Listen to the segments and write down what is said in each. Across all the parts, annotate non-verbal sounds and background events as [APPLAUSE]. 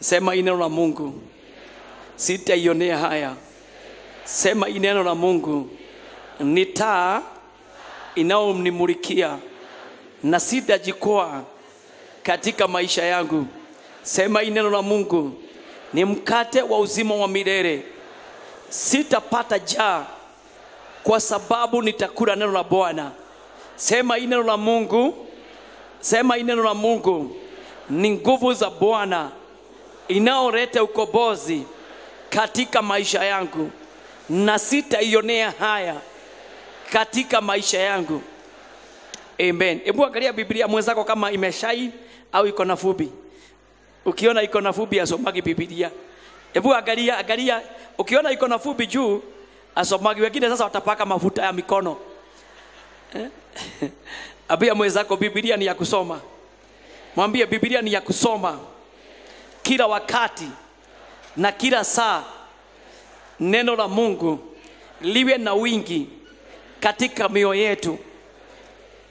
Sema ineno la Mungu sitaionea haya. Sema ineno la Mungu ni taa inayonimulikia na sitajikoa katika maisha yangu. Sema ineno la Mungu ni mkate wa uzima wa milele, sitapata njaa kwa sababu nitakula neno la Bwana. Sema ineno la Mungu, sema ineno la Mungu ni nguvu za Bwana inaoleta ukombozi katika maisha yangu, na sitaionea haya katika maisha yangu. Amen. Hebu angalia Biblia mwenzako kama imeshai au iko na fupi. Ukiona iko na fupi, asomagi Biblia. Hebu angalia, angalia, ukiona iko na fupi juu, asomagi. Wengine sasa watapaka mafuta ya mikono eh? Abia [LAUGHS] mwenzako, Biblia ni ya kusoma. Mwambie Biblia ni ya kusoma kila wakati na kila saa, neno la Mungu liwe na wingi katika mioyo yetu.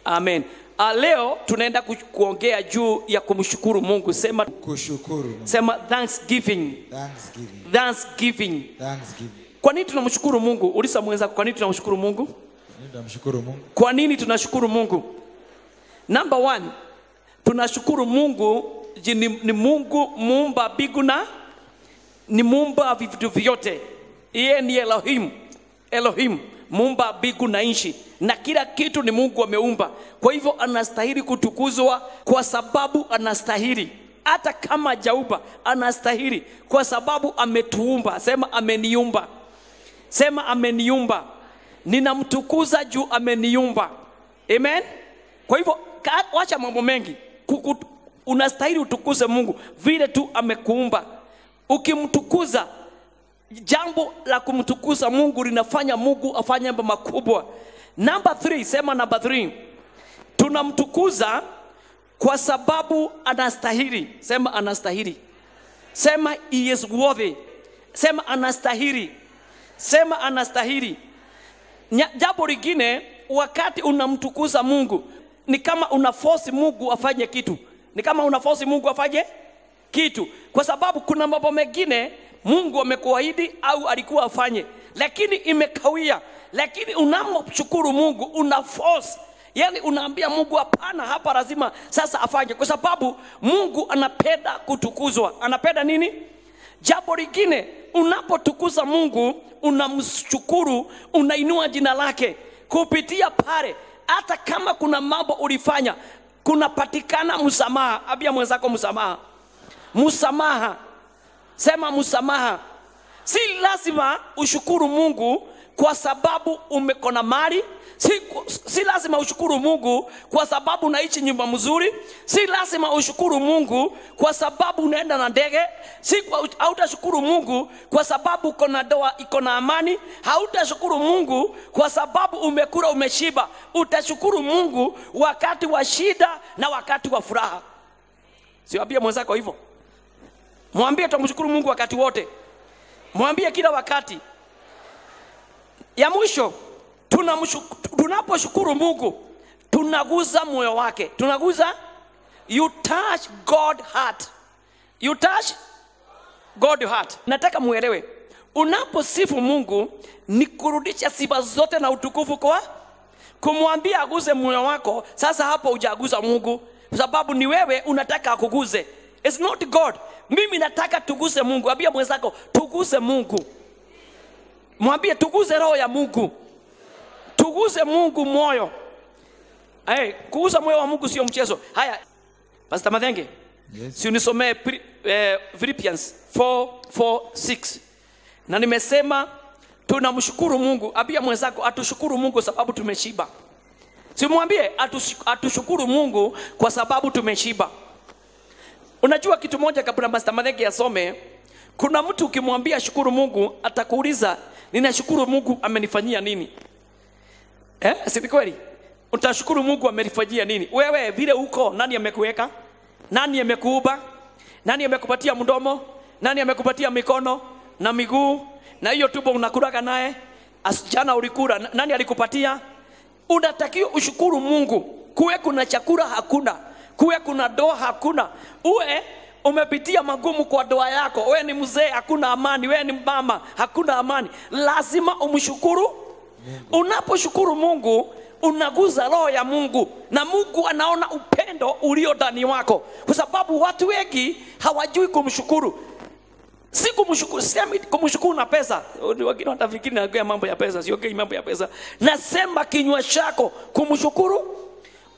Amen. A, ah, leo tunaenda kuongea juu ya kumshukuru Mungu. Sema kushukuru. Sema thanksgiving. Thanksgiving. Thanksgiving. Thanksgiving. Kwa nini tunamshukuru Mungu? Ulisa mwenza, kwa nini tunamshukuru Mungu? Tunamshukuru Mungu. Kwa nini tunashukuru Mungu? Number one, tunashukuru Mungu ni, ni Mungu muumba mbingu na ni muumba vitu vyote. Yeye ni Elohim, Elohim muumba mbingu na nchi na kila kitu ni Mungu ameumba. Kwa hivyo anastahili kutukuzwa kwa sababu anastahili hata kama jauba anastahili kwa sababu ametuumba. Sema ameniumba, sema ameniumba. Ninamtukuza juu ameniumba. Amen. Kwa hivyo wacha mambo mengi unastahili utukuze Mungu vile tu amekuumba. Ukimtukuza, jambo la kumtukuza Mungu linafanya Mungu afanye mambo makubwa. Namba 3, sema namba 3. Tunamtukuza kwa sababu anastahili. Sema anastahili. Sema he is worthy. Sema anastahili. Sema anastahili. Jambo lingine, wakati unamtukuza Mungu ni kama unafosi Mungu afanye kitu ni kama unafosi mungu afanye kitu kwa sababu kuna mambo mengine mungu amekuahidi au alikuwa afanye lakini imekawia lakini unamshukuru mungu una yani unaambia mungu hapana hapa lazima sasa afanye kwa sababu mungu anapenda kutukuzwa anapenda nini jambo lingine unapotukuza mungu unamshukuru unainua jina lake kupitia pale hata kama kuna mambo ulifanya kunapatikana msamaha. Ambia mwenzako msamaha, msamaha, sema msamaha. Si lazima ushukuru Mungu kwa sababu umekona mali si, si lazima ushukuru mungu kwa sababu unaishi nyumba mzuri si lazima ushukuru mungu kwa sababu unaenda na ndege si hautashukuru mungu kwa sababu uko na doa iko na amani hautashukuru mungu kwa sababu umekula umeshiba utashukuru mungu wakati wa shida na wakati wa furaha siwambie mwenzako hivyo mwambie tutamshukuru mungu wakati wote mwambie kila wakati ya mwisho tunamshukuru tunaposhukuru mungu tunaguza moyo wake tunaguza you touch god heart you touch god heart nataka muelewe unaposifu mungu ni kurudisha sifa zote na utukufu kwa kumwambia aguze moyo wako sasa hapo ujaguza mungu kwa sababu ni wewe unataka akuguze It's not god mimi nataka tuguze mungu ambia mwenzako tuguze mungu mwambie tuguze roho ya mungu tuguze Mungu moyo. Hey, kuuza moyo wa Mungu sio mchezo. Haya, Pastor Madenge, yes. si unisomee eh, Philippians 4:4:6 na nimesema tunamshukuru Mungu. Abia mwenzako atushukuru Mungu sababu tumeshiba. Simwambie atushukuru Mungu kwa sababu tumeshiba. Unajua kitu moja, kabla Pastor Madenge asome, kuna mtu ukimwambia shukuru Mungu, atakuuliza ninashukuru Mungu amenifanyia nini? eh? si kweli? Utashukuru Mungu amelifanyia nini? Wewe vile uko, nani amekuweka? Nani amekuuba? Nani amekupatia mdomo? Nani amekupatia mikono na miguu na hiyo tumbo unakulaga naye? Asijana ulikula, nani alikupatia? Unatakiwa ushukuru Mungu. Kuwe kuna chakula hakuna, kuwe kuna doa hakuna, uwe umepitia magumu kwa doa yako. Wewe ni mzee, hakuna amani. Wewe ni mama, hakuna amani. Lazima umshukuru Unaposhukuru Mungu unaguza roho ya Mungu na Mungu anaona upendo ulio ndani wako, kwa sababu watu wengi hawajui kumshukuru. Si kumshukuru, kumshukuru na pesa. Wengine watafikiri naongea mambo ya pesa, siongei mambo ya pesa. Nasema kinywa chako kumshukuru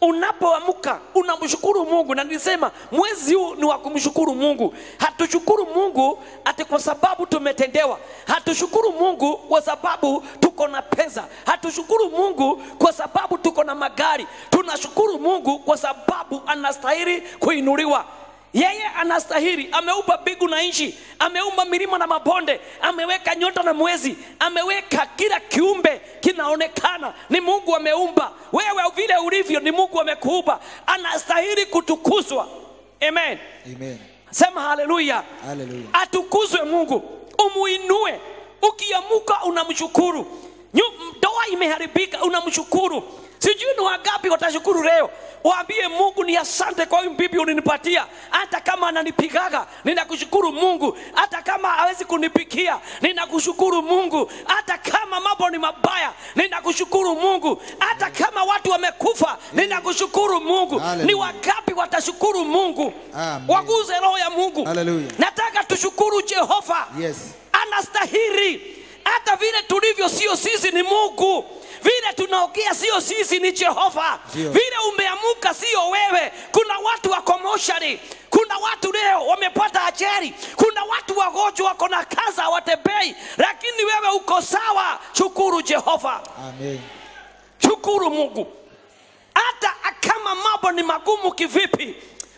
unapoamka unamshukuru Mungu, na nilisema mwezi huu ni wa kumshukuru Mungu. Hatushukuru Mungu ati kwa sababu tumetendewa, hatushukuru Mungu kwa sababu tuko na pesa, hatushukuru Mungu kwa sababu tuko na magari, tunashukuru Mungu kwa sababu anastahili kuinuliwa. Yeye anastahili. Ameumba mbingu na nchi, ameumba milima na mabonde, ameweka nyota na mwezi, ameweka kila kiumbe kinaonekana. Ni Mungu ameumba wewe vile ulivyo, ni Mungu amekuumba, anastahili kutukuzwa. Amen, amen. Sema haleluya, haleluya. Atukuzwe Mungu, umuinue. Ukiamuka unamshukuru. Ndoa imeharibika, unamshukuru sijui ni wangapi watashukuru leo waambie mungu ni asante kwa huyu bibi ulinipatia hata kama ananipigaga ninakushukuru mungu hata kama awezi kunipikia ninakushukuru mungu hata kama mambo ni mabaya ninakushukuru mungu hata kama watu wamekufa ninakushukuru mungu Hallelujah. ni wangapi watashukuru mungu waguze roho ya mungu Hallelujah. nataka tushukuru jehova yes. anastahiri hata vile tulivyo sio sisi ni Mungu, vile tunaongea sio sisi ni Jehova, vile umeamuka sio wewe. Kuna watu wa moshari, kuna watu leo wamepata ajali, kuna watu wagonjwa wako na kaza hawatembei, lakini wewe uko sawa. Shukuru Jehova, amen. Shukuru Mungu, hata kama mambo ni magumu kivipi,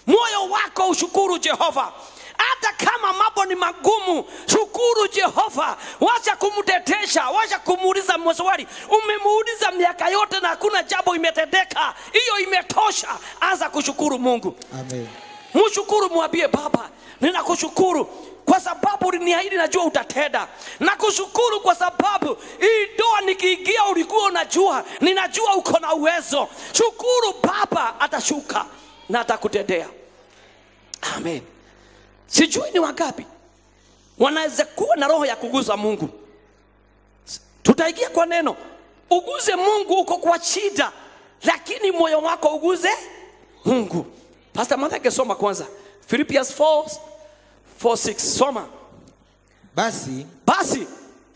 moyo wako ushukuru Jehova hata kama mambo ni magumu, shukuru Jehova, wacha kumtetesha, wacha kumuuliza maswali. Umemuuliza miaka yote na hakuna jambo imetendeka, hiyo imetosha. Anza kushukuru Mungu. Amen. Mshukuru, mwambie Baba, ninakushukuru kwa sababu uliniahidi, najua utatenda. Nakushukuru kwa sababu hii ndoa nikiingia, ulikuwa unajua, ninajua uko na uwezo. Shukuru Baba, atashuka na atakutendea. Amen sijui ni wangapi wanaweza kuwa na roho ya kuguza Mungu. Tutaingia kwa neno, uguze Mungu uko kwa shida, lakini moyo wako uguze Mungu. Pastor Mathake, soma kwanza Philippians 4 4:6, soma basi. Basi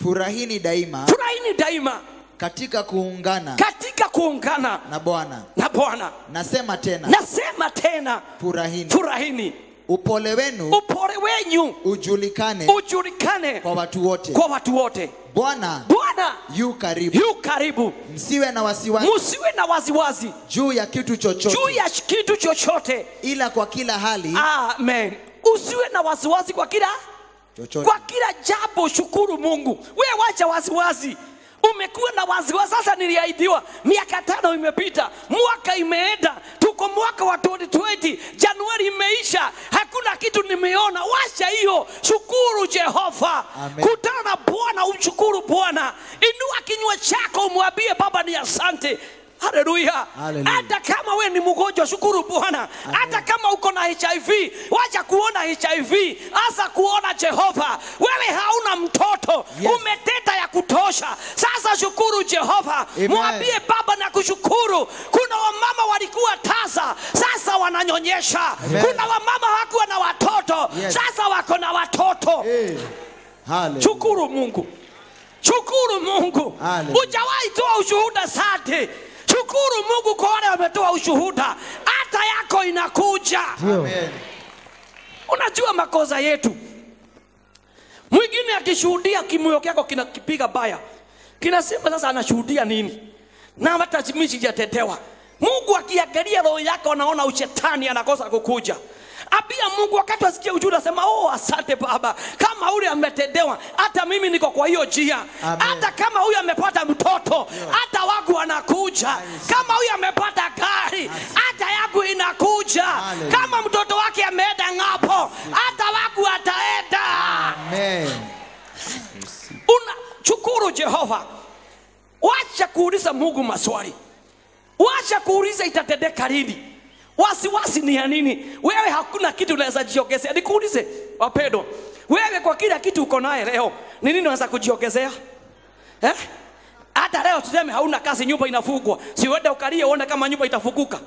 furahini daima, furahini daima katika kuungana, katika kuungana na Bwana na Bwana. Nasema tena, nasema tena, furahini, furahini upole wenu, upole wenyu ujulikane, ujulikane kwa watu wote, kwa watu wote. Bwana Bwana yu karibu, yu karibu. Msiwe na wasiwasi, msiwe na waziwazi juu ya kitu chochote, juu ya kitu chochote, ila kwa kila hali. Amen. Usiwe na waziwazi kwa kila chochote, kwa kila jambo. Shukuru Mungu, we wacha wazi umekuwa na waziwa sasa. Niliahidiwa, miaka tano imepita, mwaka imeenda, tuko mwaka wa 2020, Januari imeisha, hakuna kitu nimeona. Washa hiyo, shukuru Jehova, kutana na Bwana, umshukuru Bwana, inua kinywa chako, umwambie Baba ni asante. Haleluya! hata kama we ni mgonjwa, shukuru Bwana. Hata kama uko na HIV, wacha kuona HIV, asa kuona Jehova. Wewe hauna mtoto yes. umete kutosha. Sasa shukuru Jehova, mwambie Baba na kushukuru. Kuna wamama walikuwa taza sasa wananyonyesha. Amen. Kuna wamama hakuwa na watoto, yes. sasa wako na watoto. Hey. Eh. Shukuru Mungu, shukuru Mungu. ujawai toa ushuhuda sate Shukuru Mungu kwa wale wametoa ushuhuda, hata yako inakuja. Amen. Unajua makosa yetu Mwingine akishuhudia kimoyo chako kinakipiga baya, kinasema sasa anashuhudia nini? Na hata mimi sijatetewa. Mungu akiangalia roho yako anaona ushetani anakosa kukuja. Abia Mungu wakati asikie ujumbe anasema, oh, asante Baba, kama ule ametendewa, hata mimi niko kwa hiyo njia. Hata kama huyu amepata mtoto, hata wangu anakuja. Kama huyu amepata gari, hata yangu inakuja. Kama mtoto wake ameenda ng'apo, hata wangu ataenda. Amen. Una chukuru Jehova. Wacha kuuliza Mungu maswali, wacha kuuliza itatendeka lini. Wasiwasi ni ya nini? Wewe hakuna kitu unaweza jiongezea. Nikuulize wapendo, wewe kwa kila kitu uko naye leo, ni nini unaweza kujiongezea eh? Hata leo tuseme hauna kazi, nyumba inafugwa. si uende ukalie uone kama nyumba itafukuka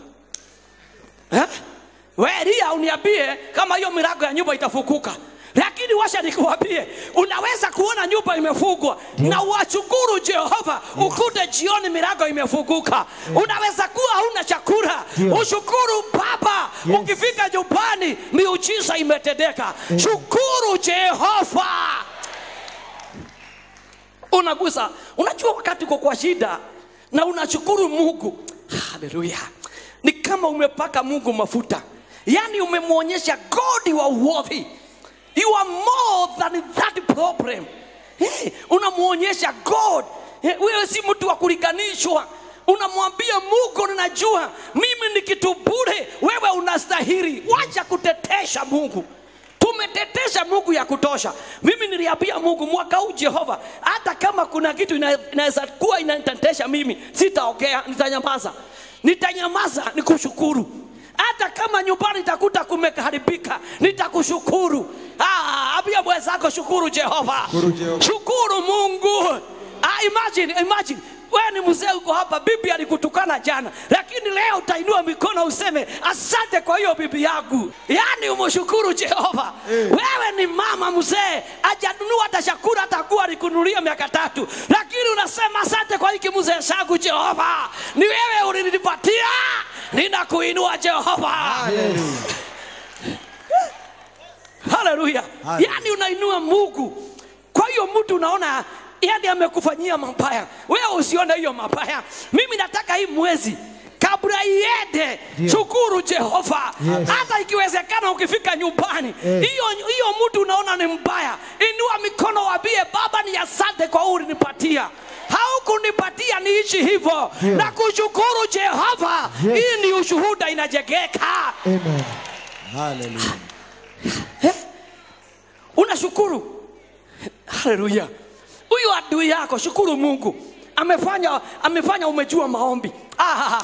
eh? Wewe lia uniambie kama hiyo milango ya nyumba itafukuka. Lakini washa nikuwambie unaweza kuona nyumba imefungwa mm. na uwashukuru Jehova yes. ukute jioni milango imefunguka yes. Unaweza kuwa hauna chakula yes. ushukuru Baba yes. Ukifika nyumbani miujiza imetendeka yes. Mm. Shukuru Jehova. Unagusa, unajua wakati uko kwa shida na unashukuru Mungu, haleluya, ni kama umepaka Mungu mafuta, yaani umemwonyesha godi wa uovi you are more than that problem hey, unamwonyesha god hey, wewe si mtu wa kulinganishwa unamwambia mungu ninajua mimi ni kitu bure wewe unastahili wacha kutetesha mungu tumetetesha mungu ya kutosha mimi niliambia mungu mwaka huu jehova hata kama kuna kitu inaweza kuwa inanitetesha mimi sitaongea nitanyamaza nitanyamaza nikushukuru hata kama nyumbani takuta kumeharibika, nitakushukuru. Ah, abia mwenzako shukuru Jehova, shukuru Mungu. Ah, imagine, imagine wewe ni mzee uko hapa, bibi alikutukana jana, lakini leo utainua mikono useme asante kwa hiyo bibi yangu, yaani umshukuru Jehova. Hey. Eh. Wewe ni mama mzee, ajanunua hata chakula atakuwa alikunulia miaka tatu, lakini unasema asante kwa hiki mzee sangu. Jehova, ni wewe ulinipatia, ninakuinua Jehova. Haleluya! Yaani unainua Mungu. Kwa hiyo mtu unaona yadi amekufanyia mabaya, wewe usione hiyo mabaya. Mimi nataka hii mwezi kabla iende, shukuru Jehova. Hata yes. ikiwezekana ukifika nyumbani hiyo yes. hiyo mtu unaona ni mbaya, inua mikono, wabie Baba, ni asante kwa ulinipatia haukunipatia niishi hivyo yeah. na kushukuru Jehova. Yes. Hii ni ushuhuda inajegeka. Amen. Hallelujah. Eh? Unashukuru. Hallelujah huyu adui yako shukuru mungu amefanya amefanya umejua maombi ah,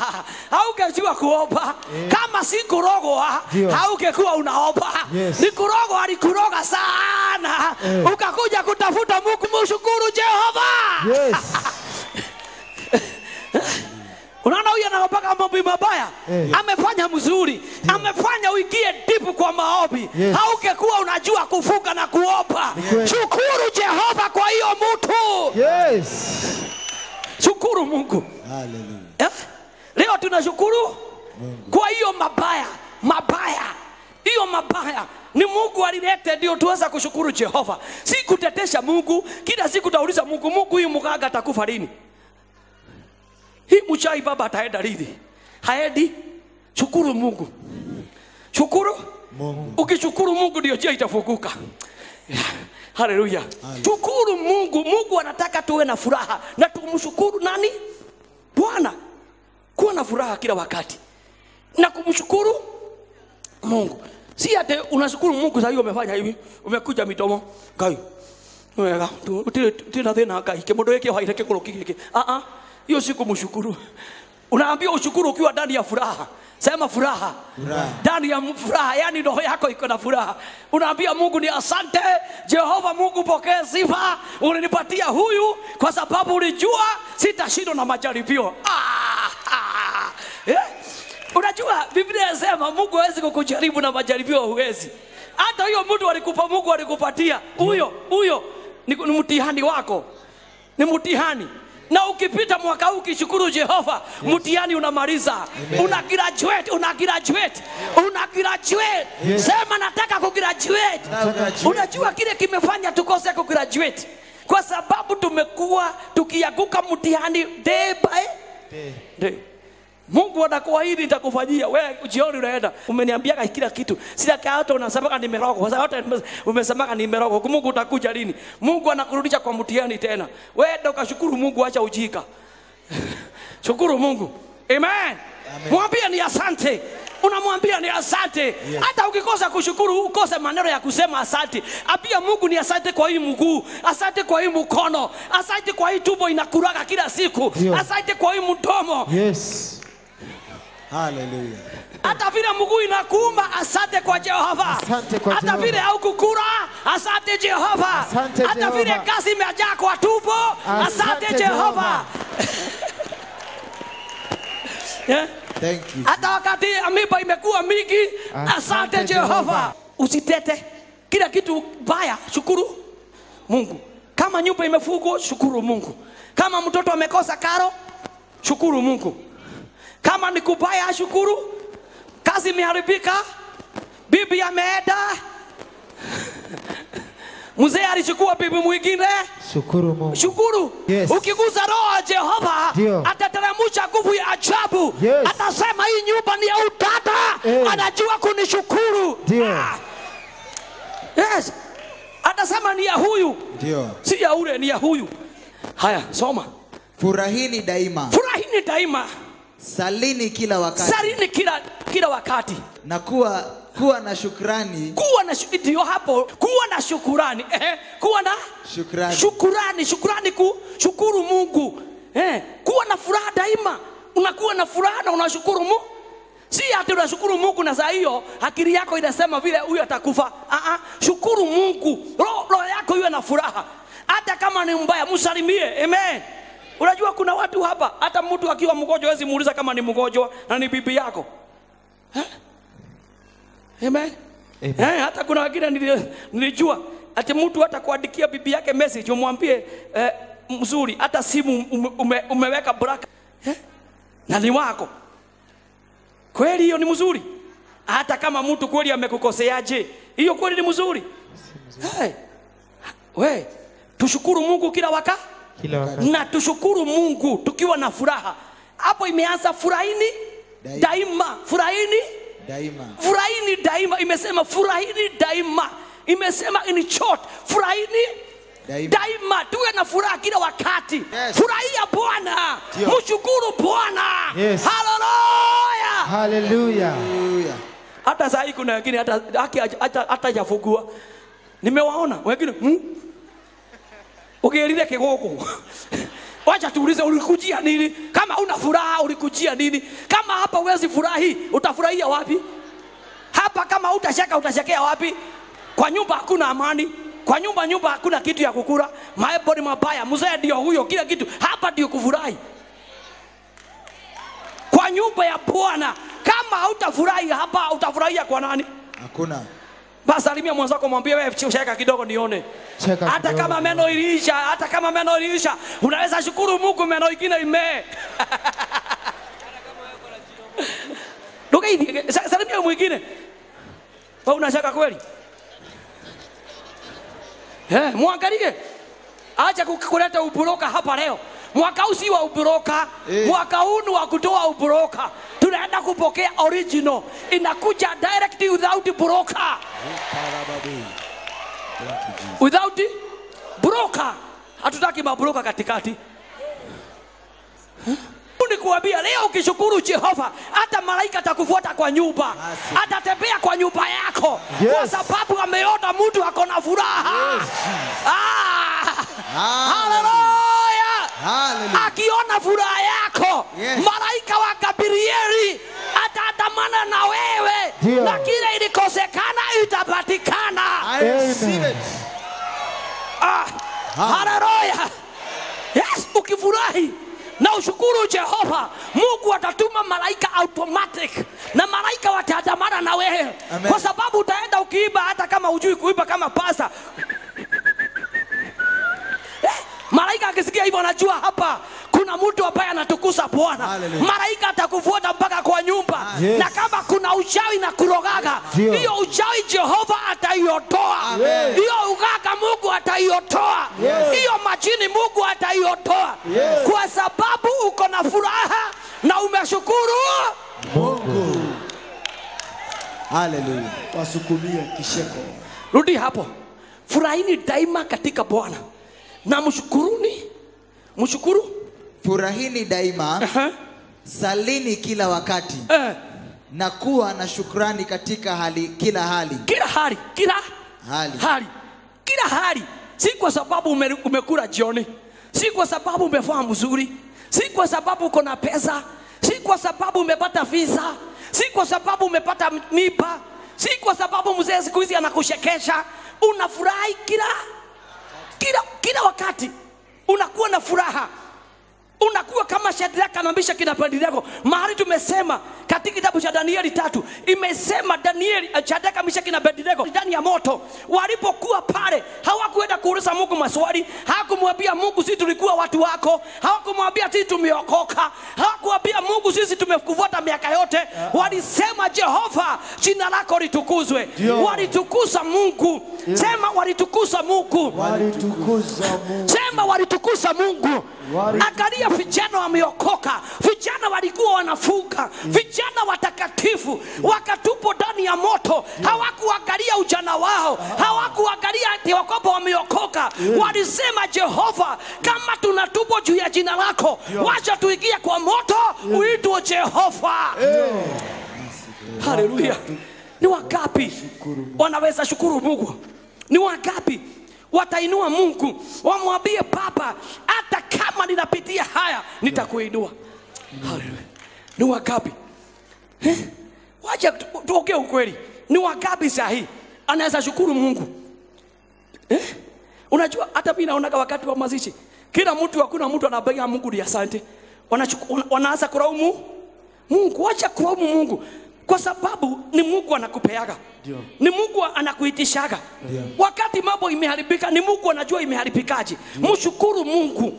haukejua kuopa yeah. kama si kurogwa haukekuwa unaopa yes. ni kurogwa alikuroga sana yeah. ukakuja kutafuta mungu mshukuru jehova yes. [LAUGHS] Unaona huyu anaopaka mambo mabaya yeah. amefanya mzuri yeah. amefanya uingie deep kwa maombi yes. haungekuwa unajua kufunga na kuomba yeah. shukuru Jehova kwa hiyo mtu yes. shukuru Mungu Hallelujah. Eh? leo tunashukuru kwa hiyo mabaya mabaya hiyo mabaya ni Mungu alilete ndio tuweza kushukuru Jehova, si kutetesha Mungu. Kila siku tauliza Mungu, Mungu huyu mganga atakufa lini? Hii mchai baba ataenda rithi. Haendi. Shukuru Mungu. Shukuru Mungu. Ukishukuru Mungu ndio njia itafunguka. Haleluya. Shukuru Mungu. Mungu anataka tuwe na furaha na tumshukuru nani? Bwana. Kuwa na furaha kila wakati na kumshukuru Mungu. Si ate unashukuru Mungu sasa hiyo umefanya hivi, umekuja mitomo kai. Wega, tira thina kai, kemodo yake haireke koroki yake. Ah ah hiyo si kumshukuru. Unaambiwa ushukuru ukiwa ndani ya furaha. Sema furaha, ndani ya furaha, yani roho yako iko na furaha. Unaambia Mungu ni asante Jehova Mungu, pokee sifa, ulinipatia huyu kwa sababu ulijua sitashindwa na majaribio. Ah, ah, ah, eh? Unajua Biblia inasema Mungu hawezi kukujaribu na majaribio, huwezi hata huyo mtu alikupa Mungu alikupatia huyo huyo, ni, ni mtihani wako, ni mtihani na ukipita mwaka huu kishukuru Jehova, yes. mtihani unamaliza, una graduate, una graduate, una graduate. Yes. Sema nataka kugraduate. Unajua kile kimefanya tukose kugraduate kwa sababu tumekuwa tukianguka mtihani day by day. day. Mungu atakuahidi nitakufanyia. Wewe jioni unaenda, umeniambia kila kitu. Sina hata unasemaka nimerogo. Sasa hata umesemaka nimerogo. Mungu utakuja lini? Mungu anakurudisha kwa mtihani tena. Wewe ndio kashukuru Mungu, acha ujika. [LAUGHS] Shukuru Mungu. Amen. Mwambie ni asante. Unamwambia ni asante. Hata yes. Ukikosa kushukuru, ukose maneno ya kusema asante. Apia Mungu ni asante kwa hii mguu, asante kwa hii mkono, asante kwa hii tumbo inakuraga kila siku, asante kwa hii mdomo. Yes. Haleluya. Hata vile mguu inakuuma, asante kwa Jehova. Hata vile haukukura, asante Jehova. Hata vile kazi imejaa kwa tupo, asante Jehova. [LAUGHS] Eh? Thank you. Hata wakati amiba imekuwa mingi, asante Jehova. Usitete kila kitu baya, shukuru Mungu. Kama nyumba imefugwa, shukuru Mungu. Kama mtoto amekosa karo, shukuru Mungu. Kama ni kubaya ashukuru, kazi imeharibika, bibi ameenda, mzee alichukua bibi mwingine. Shukuru Mungu, shukuru. Yes. Ukigusa roho ya Jehova atateremsha nguvu ya ajabu. Yes. Atasema hii nyumba ni ya utata. Hey. Eh. Anajua kunishukuru. shukuru Ah. Yes. Atasema ni ya huyu. Dio. Si ya ule, ni ya huyu. Haya, soma. Furahini daima. Furahini daima salini kila wakati, salini kila, kila wakati na kuwa kuwa na shukrani, kuwa na ndio hapo, kuwa na shukrani eh, kuwa na shukrani, shukrani, shukrani ku, shukuru Mungu eh, kuwa na furaha daima, unakuwa na furaha na unashukuru Mungu. Si ati unashukuru Mungu na saa hiyo akili yako inasema vile huyo atakufa. Aha, shukuru Mungu, roho yako iwe na furaha, hata kama ni mbaya, msalimie. Amen. Unajua kuna watu hapa, hata mtu akiwa mgonjwa hawezi muuliza kama ni mgonjwa na ni bibi yako ha? Amen. Amen. Eh, hata kuna wengine nilijua ati mtu hata kuandikia bibi yake message umwambie eh, mzuri, hata simu ume, ume, umeweka braka eh? na ni wako kweli. Hiyo ni mzuri, hata kama mtu kweli amekukoseaje, hiyo kweli ni mzuri. Hey. We, tushukuru Mungu kila wakati kila wakati. Na tushukuru Mungu tukiwa na furaha. Hapo imeanza furahini daima, daima. furahini daima, furahini daima, imesema furahini daima, imesema in short, furahini daima, daima. Tuwe na furaha kila wakati yes. Furahia Bwana, mshukuru Bwana yes. Haleluya, haleluya. Hata saa hii kuna wengine hata hata hata hajafungua, nimewaona wengine hmm? ukielire kigugu wacha tuulize ulikujia nini kama una furaha ulikujia nini kama hapa uwezi furahi utafurahia wapi hapa kama utasheka utashekea wapi kwa nyumba hakuna amani kwa nyumba nyumba hakuna kitu ya kukula maepo ni mabaya mzee ndio huyo kila kitu hapa ndio kufurahi kwa nyumba ya bwana kama hautafurahi hapa utafurahia kwa nani hakuna Salimia mwenzako, mwambie wewe, cheka kidogo nione. Cheka hata kidogo. kama meno iliisha, hata kama meno iliisha, unaweza shukuru Mungu meno ingine imee. [LAUGHS] Ndoka hivi, salimia mwingine. Wewe unashaka kweli? Eh, mwangalie. Acha kukuleta uburoka hapa leo. Mwaka usi wa uburoka, eh. mwaka huu wa kutoa uburoka tunaenda kupokea original, inakuja direct without broker, without broker. Hatutaki mabroker katikati huh? Nikuambia leo, ukishukuru Jehova, hata malaika atakufuata kwa nyumba, atatembea kwa nyumba yako yes. Kwa sababu ameona mtu ako na furaha yes. ah. ah. Haleluya akiona furaha yako yes. malaika wa Gabrieli ataandamana na wewe Dio. na kile ilikosekana itapatikana. Ah, ah, haleluya! Yes, ukifurahi na ushukuru Jehova, Mungu atatuma malaika automatic, na malaika wataandamana na wewe, kwa sababu utaenda ukiiba hata kama hujui kuiba kama pasa eh, Malaika akisikia hivyo anajua hapa kuna mtu ambaye anatukuza Bwana. Malaika atakuvuta mpaka kwa nyumba yes. na kama kuna uchawi na kurogaga, hiyo uchawi Jehova ataiotoa, hiyo ugaga Mungu ataiotoa, hiyo yes. majini Mungu ataiotoa yes. kwa sababu uko na furaha na umeshukuru Mungu. Haleluya, wasukumia kisheko. Rudi hapo, furahini daima katika Bwana na mshukuruni, mshukuru, furahini daima uh -huh. salini kila wakati uh eh. -huh. na kuwa na shukrani katika hali kila hali kila hali kila hali, hali. kila hali, si kwa sababu umekula jioni, si kwa sababu umevaa mzuri, si kwa sababu uko na pesa, si kwa sababu umepata visa, si kwa sababu umepata mipa, si kwa sababu mzee siku hizi anakushekesha, unafurahi kila kila, kila wakati unakuwa na furaha unakuwa kama Shadraka na Meshaki na Abednego. Mahali tumesema katika kitabu cha Danieli tatu imesema Danieli, eh, Shadraka, Meshaki na Abednego ndani ya moto walipokuwa pale, hawakuenda kuuliza Mungu maswali, hawakumwambia Mungu sisi tulikuwa watu wako, hawakumwambia sisi tumeokoka, hawakumwambia Mungu sisi tumekufuata miaka yote. Walisema Jehova, jina lako litukuzwe. Walitukuza Mungu, sema walitukuza Mungu, walitukuza Mungu, sema walitukuza Mungu. Angalia vijana wameokoka, vijana walikuwa wanafuka, mm. vijana watakatifu, wakatupo ndani ya moto. Mm. Hawakuangalia ujana wao, ah. hawakuangalia ati wakopo wameokoka. Mm. Walisema, Jehova, kama tunatupo juu ya jina lako, wacha tuingie kwa moto uitwe Jehova. Haleluya! Ni wangapi wanaweza shukuru Mungu? Ni wangapi watainua Mungu, wamwambie Baba, hata kama ninapitia haya nitakuinua. Haleluya. Ni wangapi eh? Wacha tuongee ukweli, ni wangapi sahi anaweza shukuru Mungu eh? Unajua, hata mimi naonaga wakati wa mazishi, kila mtu, hakuna mtu anabega Mungu ni asante, wanaanza kulaumu Mungu. Wacha kulaumu Mungu kwa sababu ni Mungu anakupeaga ni Mungu anakuitishaga wakati mambo imeharibika, ni Mungu anajua imeharibikaje. Mshukuru Mungu.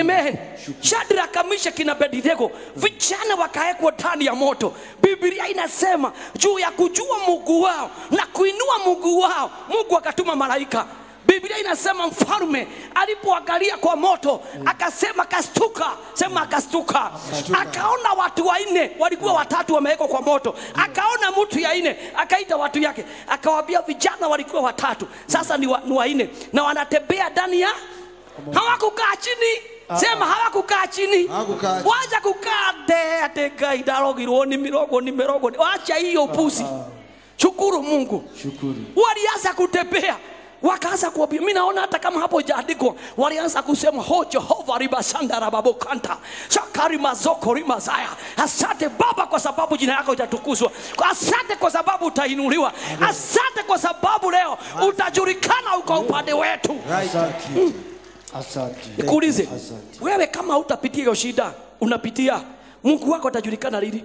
Amen. Shadraka, Meshaki na Abednego vijana wakaekwa ndani ya moto. bibilia inasema juu ya kujua Mungu wao na kuinua Mungu wao, Mungu akatuma malaika Biblia inasema mfalme alipoangalia kwa moto akasema kastuka, sema akastuka, akaona watu wanne, walikuwa watatu wamewekwa kwa moto, akaona mtu ya nne, akaita watu yake, akawaambia vijana walikuwa watatu, sasa ni, wa, ni wanne na wanatembea ndani ya hawakukaa chini sema hawakukaa chini, waja kukaa ndeateka idarogirwo ni mirogo ni mirogo, wacha hiyo pusi. Shukuru Mungu, shukuru. Waliaza kutembea wakaanza kuwapia. Mimi naona hata kama hapo jaandikwa, walianza kusema ho oh, Jehova ribasanda rababokanta shakari mazoko rimazaya. Asante Baba kwa sababu jina lako itatukuzwa, asante kwa sababu utainuliwa, asante kwa sababu leo utajulikana uko upande wetu. Mm. Nikuulize wewe, kama utapitia hiyo shida unapitia, Mungu wako atajulikana lini?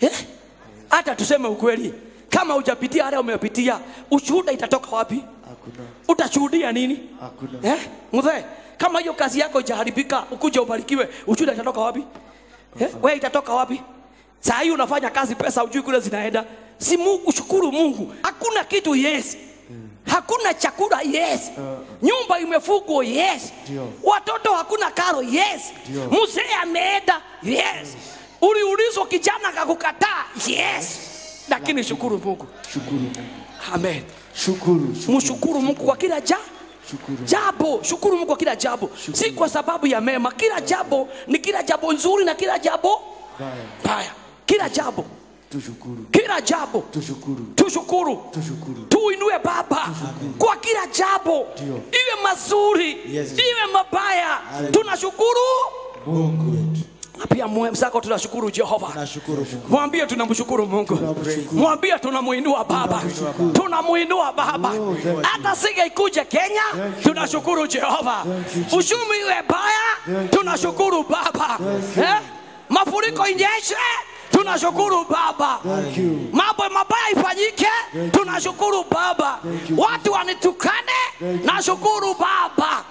Eh? Hata tuseme ukweli, kama hujapitia hata umepitia, ushuhuda itatoka wapi? utashuhudia nini eh? mzee kama hiyo kazi yako ijaharibika ukuja ubarikiwe ushuhuda itatoka wapi eh? we itatoka wapi saa hii unafanya kazi pesa ujui kule zinaenda si mungu shukuru mungu hakuna kitu yes hmm. hakuna chakula yes uh, nyumba imefugwa yes Dio. watoto hakuna karo yes mzee ameenda yes hmm. uliulizwa kijana akakukataa yes lakini shukuru mungu shukuru amen Shukuru, shukuru, mshukuru Mungu kwa kila ja shukuru. jabo Shukuru Mungu kwa kila jabo shukuru. si kwa sababu ya mema. Kila jabo ni kila jabo nzuri na kila jambo baya. kila jabo tushukuru kila jabo tushukuru tushukuru tushukuru tuinue baba tushukuru. kwa kila jambo iwe mazuri yes. iwe mabaya tunashukuru Mungu wetu pia mwenzako tunashukuru Jehova. Mwambie tunamshukuru Mungu, mwambie tunamuinua Baba, tunamuinua Baba. Oh, Hata ikuje Kenya, tunashukuru Jehova. Uchumi iwe baya, tunashukuru Baba. Eh? Mafuriko inyeshe, tunashukuru Baba. Mambo mabaya ifanyike, tunashukuru Baba. Watu wanitukane, nashukuru Baba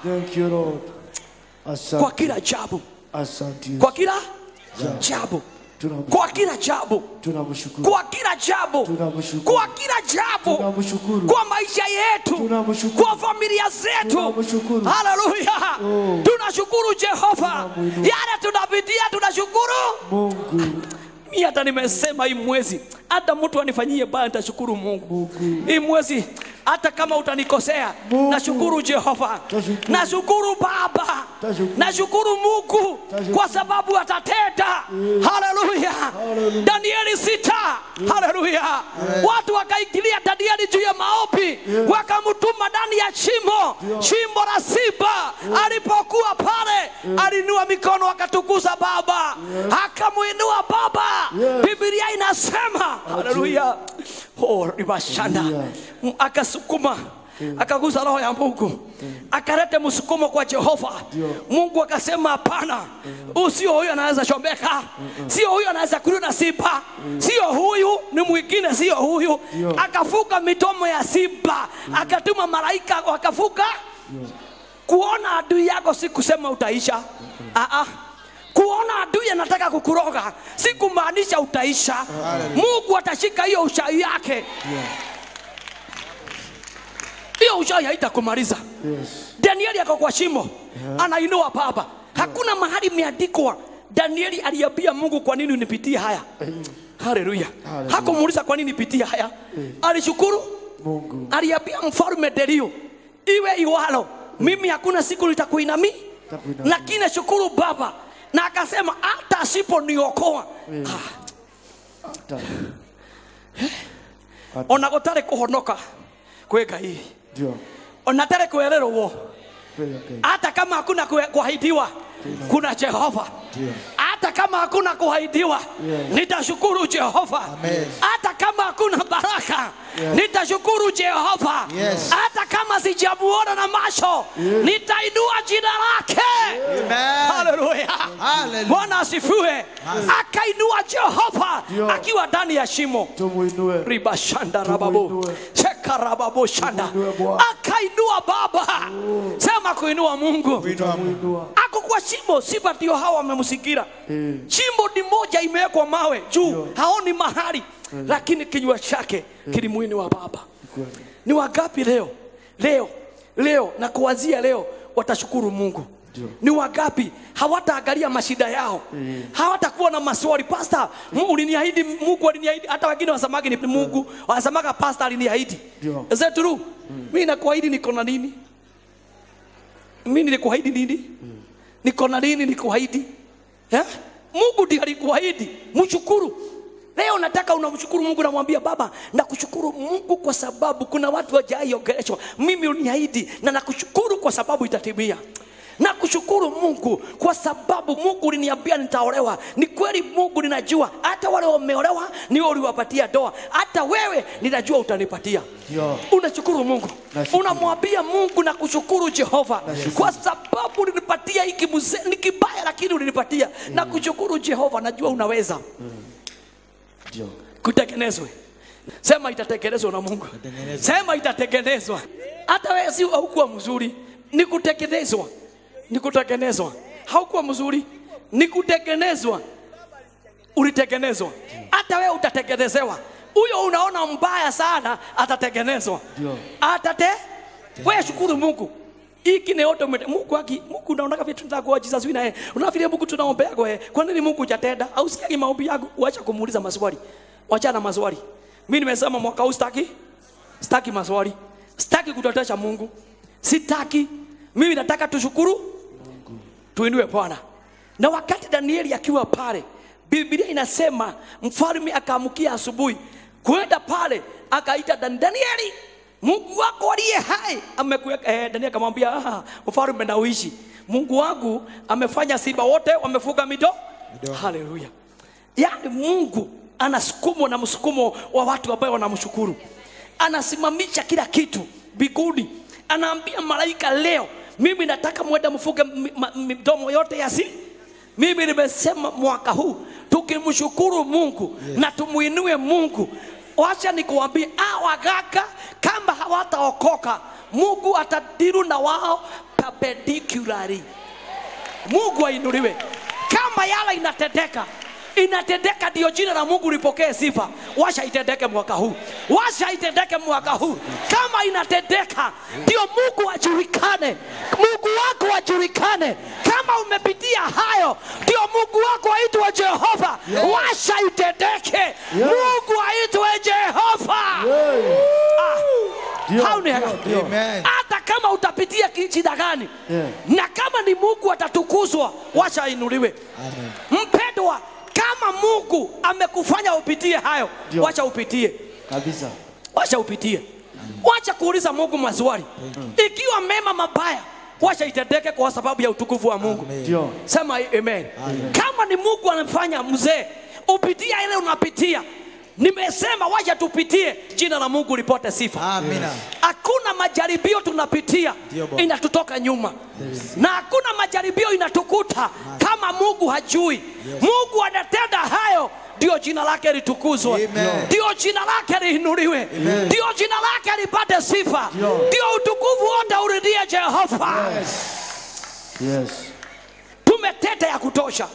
kwa kila jambo kwa kila jambo kwa kila jambo, kwa kila jambo, kwa kila jambo, kwa maisha yetu, kwa familia zetu. Haleluya, oh. tunashukuru Jehova, yale tunapitia, tunashukuru Mungu hii hata nimesema hii mwezi hata mtu anifanyie baya nitashukuru mungu, hii mwezi hata kama utanikosea nashukuru jehova nashukuru baba nashukuru mungu kwa sababu atateta yeah. haleluya danieli sita Mm. haleluya watu wakaingilia danieli juu ya maopi wakamutuma ndani ya shimo Dio. shimo la siba alipokuwa pale alinua mikono akatukuza baba yeah. akamwinua baba yeah. bibilia inasema haleluya oh, ribashana mm, akasukuma mm. akagusa roho ya Mungu mm. akalete msukumo kwa Jehova Mungu akasema hapana, mm. huyu mm. sio huyu anaweza chomeka mm -mm. sio huyu anaweza kuruna na sipa mm. sio huyu ni mwingine, sio huyu. Dio. Akafuka mitomo ya sipa mm. akatuma malaika wakafuka Kuona adui yako si kusema utaisha mm -mm. Aa, ah, ah. kuona adui anataka kukuroga si kumaanisha utaisha. Mungu atashika hiyo ushai yake yeah hiyo uchawi haitakumaliza. Yes. Danieli ako kwa shimo yeah. Anainua papa. Hakuna mahali imeandikwa Danieli aliambia Mungu kwa nini unipitie haya. Haleluya. Hakumuuliza kwa nini nipitie haya. Mm. Alishukuru Mungu. Aliambia mfalme iwe iwalo, mm. mimi hakuna siku nitakuinami, lakini shukuru Baba. Na akasema hata asiponiokoa mm. ah. ona gutari kuhonoka kwega hii onatare kuererwo hata kama hakuna kuahidiwa kuna Jehova hata kama hakuna kuhaidiwa yes. nitashukuru Jehova hata kama hakuna baraka nitashukuru Jehova hata kama sijamuona na masho nitainua jina lake. Haleluya, Bwana asifiwe. Akainua Jehova akiwa ndani ya shimo, ribashanda rababu ekarababoshanda akainua baba oh. sema kuinua mungu kwa shimo siba ndio hawa wamemsikira eh. shimo ni moja imewekwa mawe juu haoni mahali eh. lakini kinywa chake eh. kilimwini wa baba ni wagapi leo leo leo na kuwazia leo watashukuru mungu ni wangapi hawataangalia mashida yao mm. hawatakuwa na maswali pasta uliniahidi mungu aliniahidi hata wengine wasamagi ni mungu mm. wasamaga pasta aliniahidi zetru mm. mi nakuahidi niko na nini mi nilikuahidi nini mm. niko na nini nikuahidi eh? mungu ndi alikuahidi mshukuru Leo nataka unamshukuru Mungu, namwambia Baba, nakushukuru Mungu kwa sababu kuna watu wajaiongeleshwa, mimi uniahidi, na nakushukuru kwa sababu itatimia na kushukuru Mungu kwa sababu Mungu uliniambia nitaolewa. Ni kweli Mungu, ninajua hata wale wameolewa ni wewe uliwapatia doa, hata wewe ninajua utanipatia. Yo. Unashukuru Mungu, unamwambia Mungu na kushukuru Jehova na kwa sababu ulinipatia hiki, ni kibaya lakini ulinipatia. Mm. Na kushukuru Jehova, najua unaweza. Mm. Kutekelezwe. Sema itatekelezwa na Mungu. Sema itatekelezwa. Hata wewe si hukuwa mzuri, ni kutekelezwa ni kutegenezwa. Haukuwa mzuri, ni kutegenezwa. Ulitegenezwa, hata wewe utategenezewa. Huyo unaona mbaya sana atategenezwa, atate wewe. Shukuru Mungu iki ni yote Mungu aki Mungu unaona kama vitu kwa Jesus wina yeye unafikiria Mungu tunaombea kwa yeye kwa nini Mungu hujatenda au sikia maombi yako acha kumuuliza maswali acha na maswali mimi nimesema mwaka huu sitaki sitaki maswali sitaki kutotesha Mungu sitaki mimi nataka tushukuru tuinue Bwana. Na wakati Danieli akiwa pale, Biblia inasema mfalme akaamkia asubuhi kwenda pale, akaita Danieli, Mungu wako aliye hai amekuweka. Eh, Danieli akamwambia ah, mfalme na uishi, Mungu wangu amefanya simba wote wamefuga mito. Haleluya! Yaani Mungu anasukumwa na msukumo wa watu ambao wanamshukuru, anasimamisha kila kitu biguni anaambia malaika leo mimi nataka mwende mfuge midomo yote ya siri. Mimi nimesema mwaka huu tukimshukuru Mungu yes. na tumuinue Mungu. Wacha nikuambie, hawa waganga kama hawataokoka, Mungu atadiru na wao perpendicularly. Mungu ainuliwe. Kama yala inatendeka inatendeka, ndio jina la Mungu lipokee sifa. Washa itendeke mwaka huu, washa itendeke mwaka huu. Kama inatendeka, ndio Mungu ajulikane, Mungu wako ajulikane. Kama umepitia hayo, ndio Mungu wako aitwe Jehova. Washa itendeke, Mungu aitwe Jehova. Ah. hata kama utapitia shida gani, na kama ni Mungu atatukuzwa, washa inuliwe. Mpendwa, kama Mungu amekufanya upitie hayo, Dio. wacha upitie kabisa, wacha upitie mm. wacha kuuliza Mungu maswali mm. ikiwa mema mabaya wacha itendeke kwa sababu ya utukufu wa Mungu. Amen. Sema amen. amen. Kama ni Mungu anafanya mzee upitia ile unapitia, nimesema wacha tupitie, jina la Mungu lipote sifa. Amina hakuna majaribio tunapitia inatutoka nyuma na hakuna majaribio inatukuta kama Mungu hajui Mungu anatenda hayo ndio jina lake litukuzwe, ndio jina lake liinuliwe, ndio jina lake lipate sifa, ndio utukufu wote uridhie Jehova. Yes. Yes. Tumeteta ya kutosha,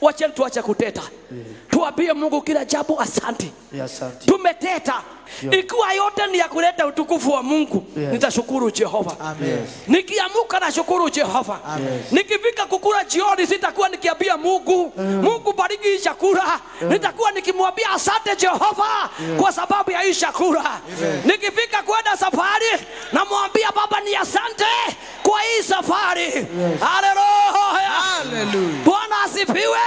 wacheni tuache kuteta, eh. tuwapie Mungu kila jambo asante. Yes, asante. Tumeteta ikiwa yote ni ya kuleta utukufu wa Mungu yes. nitashukuru Jehova Amen. nikiamuka na shukuru Jehova Amen. nikifika kukula jioni sitakuwa nikiambia Mungu mm. Mungu bariki hii chakula mm. nitakuwa nikimwambia asante Jehova yes. kwa sababu ya hii chakula yes. nikifika kwenda safari namwambia Baba ni asante kwa hii safari yes. Haleluya, Bwana asifiwe.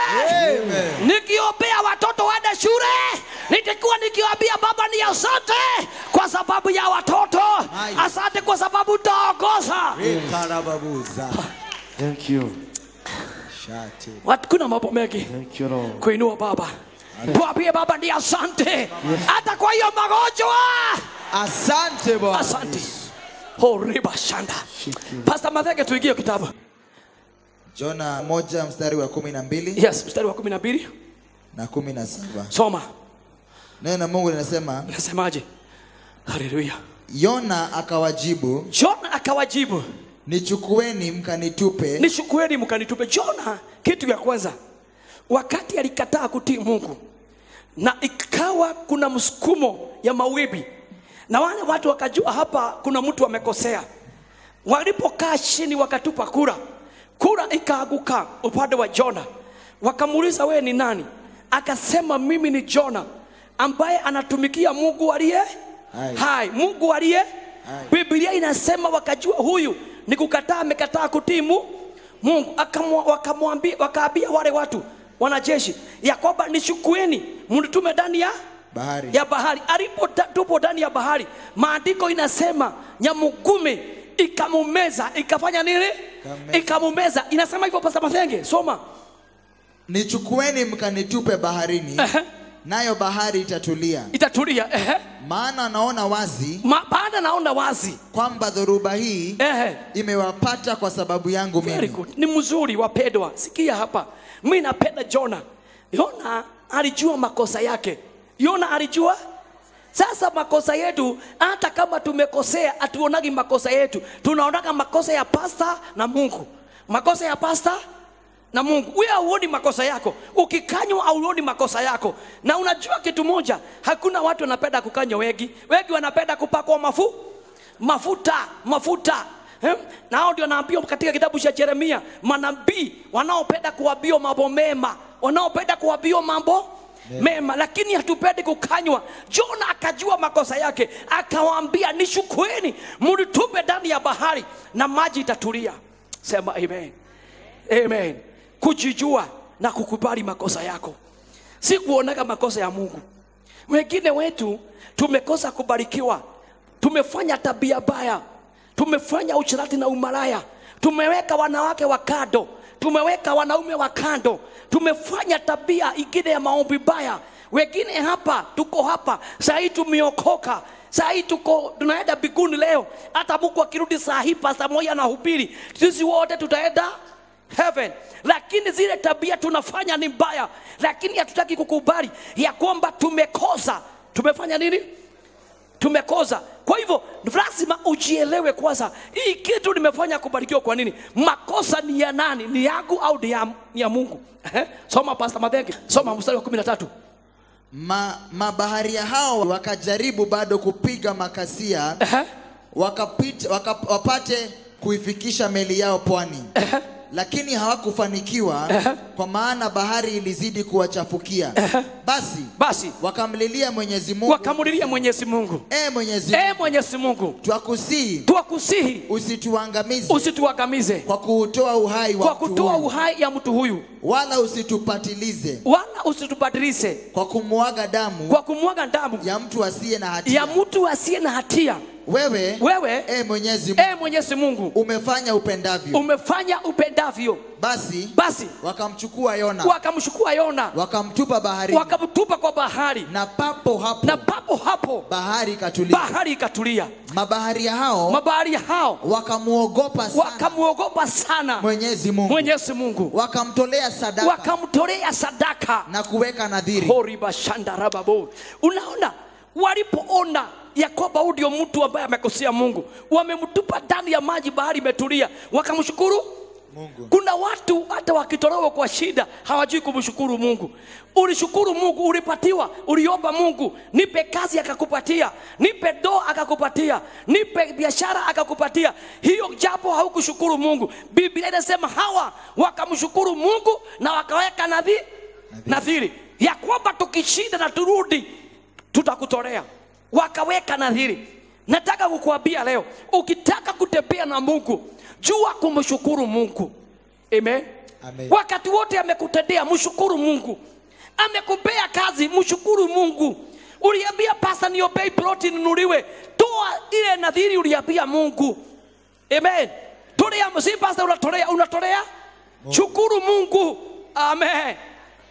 Nikiombea watoto waende shule nitakuwa nikiwaambia Baba ni asante Asante kwa sababu ya watoto, asante kwa sababu utaongoza. Thank you. Shati. What, kuna mambo mengi kuinua Baba, tuambie Baba ndiye asante hata kwa hiyo magonjwa. Asante Bwana, asante. Horiba shanda. Pastor Mathenge, tuingie kitabu Jona moja mstari wa kumi na mbili. Yes, mstari wa kumi na mbili na kumi na saba. Soma. Neno la Mungu linasema linasemaje? Haleluya. Yona akawajibu, Yona akawajibu, nichukueni mkanitupe, nichukueni mkanitupe. Yona, kitu ya kwanza, wakati alikataa kutii Mungu na ikawa kuna msukumo ya mawibi na wale watu wakajua hapa kuna mtu amekosea. Walipokaa chini wakatupa kura, kura ikaanguka upande wa Jona. Wakamuuliza, wewe ni nani? Akasema, mimi ni Jona ambaye anatumikia Mungu aliye hai, hai. Mungu aliye Biblia inasema wakajua huyu ni kukataa, amekataa kutimu Mungu, wakamwambia wakaambia wale watu wanajeshi ya kwamba nishukueni, mnitume ndani ya bahari. ya bahari. Alipo tupo ndani ya bahari, maandiko inasema nyamugume ikamumeza, ikafanya nini? Ikamumeza. Inasema hivyo Pastor Mathenge, soma, nichukueni mkanitupe baharini nayo bahari itatulia itatulia ehe. maana naona wazi Ma, baada naona wazi kwamba dhoruba hii ehe. imewapata kwa sababu yangu Very mimi. Good. Ni mzuri wapendwa, sikia hapa, mimi napenda Jona. Yona alijua makosa yake, Yona alijua sasa makosa yetu, hata kama tumekosea, hatuonagi makosa yetu, tunaonaga makosa ya pasta na Mungu, makosa ya pasta na Mungu. Wewe hauoni makosa yako, ukikanywa hauoni makosa yako. Na unajua kitu moja, hakuna watu wanapenda kukanywa wengi, wengi wanapenda kupakwa mafu mafuta mafuta Hmm? Na hao ndio naambiwa katika kitabu cha Yeremia, manabii wanaopenda kuwabio mambo mema, wanaopenda kuwabio mambo mema, lakini hatupendi kukanywa. Jona akajua makosa yake, akawaambia nishukueni, mlitupe ndani ya bahari na maji itatulia. Sema amen, amen. amen kujijua na kukubali makosa yako, si kuonaga makosa ya Mungu. Wengine wetu tumekosa kubarikiwa, tumefanya tabia baya, tumefanya uchirati na umalaya, tumeweka wanawake wa kando, tumeweka wanaume wa kando, tumefanya tabia ingine ya maombi baya. Wengine hapa tuko hapa saa hii tumeokoka, saa hii tuko tunaenda biguni leo. Hata Mungu akirudi saa hii pasta moja anahubiri, sisi wote tutaenda heaven lakini zile tabia tunafanya ni mbaya lakini hatutaki kukubali ya kwamba tumekosa tumefanya nini tumekosa kwa hivyo lazima ujielewe kwanza hii kitu nimefanya kubarikiwa kwa nini makosa ni ya nani ni yangu au ni ya, ya mungu soma Pastor madhenge soma mstari wa kumi na tatu Ma, mabaharia hao wakajaribu bado kupiga makasia wakapit, wakap, wapate kuifikisha meli yao pwani lakini hawakufanikiwa kwa maana bahari ilizidi kuwachafukia. Basi basi wakamlilia Mwenyezi Mungu, wakamlilia Mwenyezi Mungu, e Mwenyezi ee Mungu, e Mwenyezi Mungu, twakusihi twakusihi, usituangamize usituangamize, kwa kuutoa uhai wa kwa kutoa uhai ya mtu huyu, wala usitupatilize wala usitupatilize, kwa kumwaga damu kwa kumwaga damu ya mtu asiye na hatia ya mtu asiye na hatia wewe, wewe e Mwenyezi e Mungu, e Mwenyezi Mungu umefanya upendavyo, umefanya upendavyo. Basi, basi wakamchukua Yona, wakamchukua Yona, wakamtupa bahari, wakamtupa kwa bahari, na papo hapo, na papo hapo bahari ikatulia, bahari ikatulia. Mabaharia hao, mabaharia hao wakamuogopa sana, wakamuogopa sana Mwenyezi Mungu, Mwenyezi Mungu, wakamtolea sadaka, wakamtolea sadaka na kuweka nadhiri. Hori bashanda unaona walipoona ya kwamba ndio mtu ambaye amekosea Mungu. Wamemtupa ndani ya maji, bahari imetulia, wakamshukuru Mungu. Kuna watu hata wakitolewa kwa shida hawajui kumshukuru Mungu. Ulishukuru Mungu, ulipatiwa, uliomba Mungu, nipe kazi akakupatia, nipe ndoa akakupatia, nipe biashara akakupatia. Hiyo japo haukushukuru Mungu, Biblia inasema hawa wakamshukuru Mungu na wakaweka nadhi nadhiri ya kwamba tukishinda na turudi tutakutolea wakaweka nadhiri. Nataka kukuambia leo, ukitaka kutembea na Mungu, jua kumshukuru Mungu. Amen. Amen. Wakati wote amekutendea, mshukuru Mungu. Amekupea kazi, mshukuru Mungu. Uliambia pasta, niopei ploti nunuliwe, toa ile nadhiri uliambia Mungu. Amen. Tolea msiba sasa, unatolea unatolea, shukuru Mungu. Amen.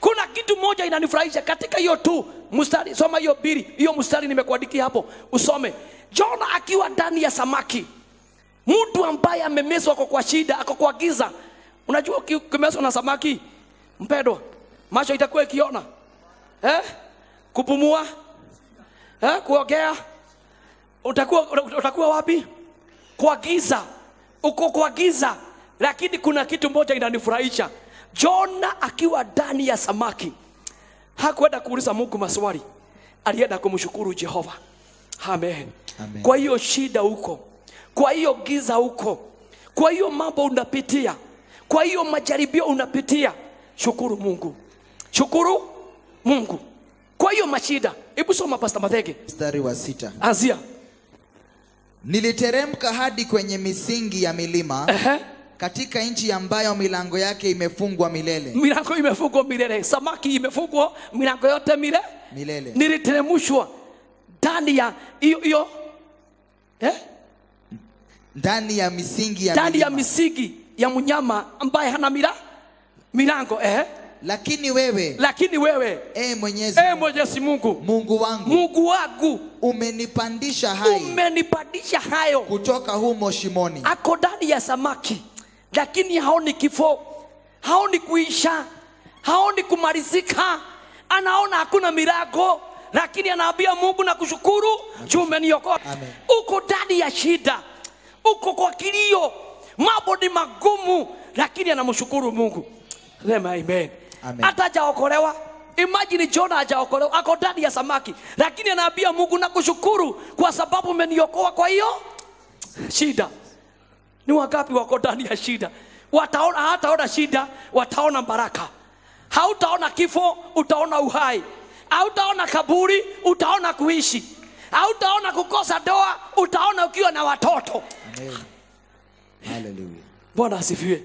Kuna kitu moja inanifurahisha katika hiyo tu mstari, soma hiyo biri, hiyo mstari nimekuandikia hapo, usome. Jona akiwa ndani ya samaki, mtu ambaye amemezwa ako kwa shida, ako kwa giza. Unajua ukimezwa na samaki mpendwa, macho itakuwa ikiona eh? kupumua eh? kuogea, utakuwa, utakuwa wapi? Kwa giza, uko kwa giza, lakini kuna kitu moja inanifurahisha. Jona akiwa ndani ya samaki hakuenda kuuliza Mungu maswali, alienda kumshukuru Jehova. Amen. Amen. Kwa hiyo shida huko, kwa hiyo giza huko, kwa hiyo mambo unapitia, kwa hiyo majaribio unapitia, shukuru Mungu, shukuru Mungu. Kwa hiyo mashida, hebu soma Pastor Mathege mstari wa sita. Anzia. Niliteremka hadi kwenye misingi ya milima. Uh -huh katika nchi ambayo milango yake imefungwa milele. Milango imefungwa milele, samaki imefungwa milango yote mile milele, niliteremshwa ndani ya hiyo hiyo eh? ndani ya misingi ya ndani ya misingi ya mnyama ambaye hana mila milango eh? Lakini wewe, lakini wewe e Mwenyezi, e Mwenyezi Mungu, Mungu wangu, Mungu wangu umenipandisha hai, umenipandisha hayo kutoka humo shimoni, ako ndani ya samaki lakini haoni kifo, haoni kuisha, haoni kumalizika, anaona hakuna mirago, lakini anaambia Mungu na kushukuru juu umeniokoa. Uko ndani ya shida, uko kwa kilio, mambo ni magumu, lakini anamshukuru Mungu. Sema amen. Hata hajaokolewa Imagine Jona hajaokolewa, ako ndani ya samaki, lakini anaambia Mungu nakushukuru kwa sababu umeniokoa kwa hiyo shida. Ni wangapi wako ndani ya shida? Wataona, hataona shida, wataona baraka. Hautaona kifo, utaona uhai. Hautaona kaburi, utaona kuishi. Hautaona kukosa doa, utaona ukiwa na watoto. Bwana asifiwe.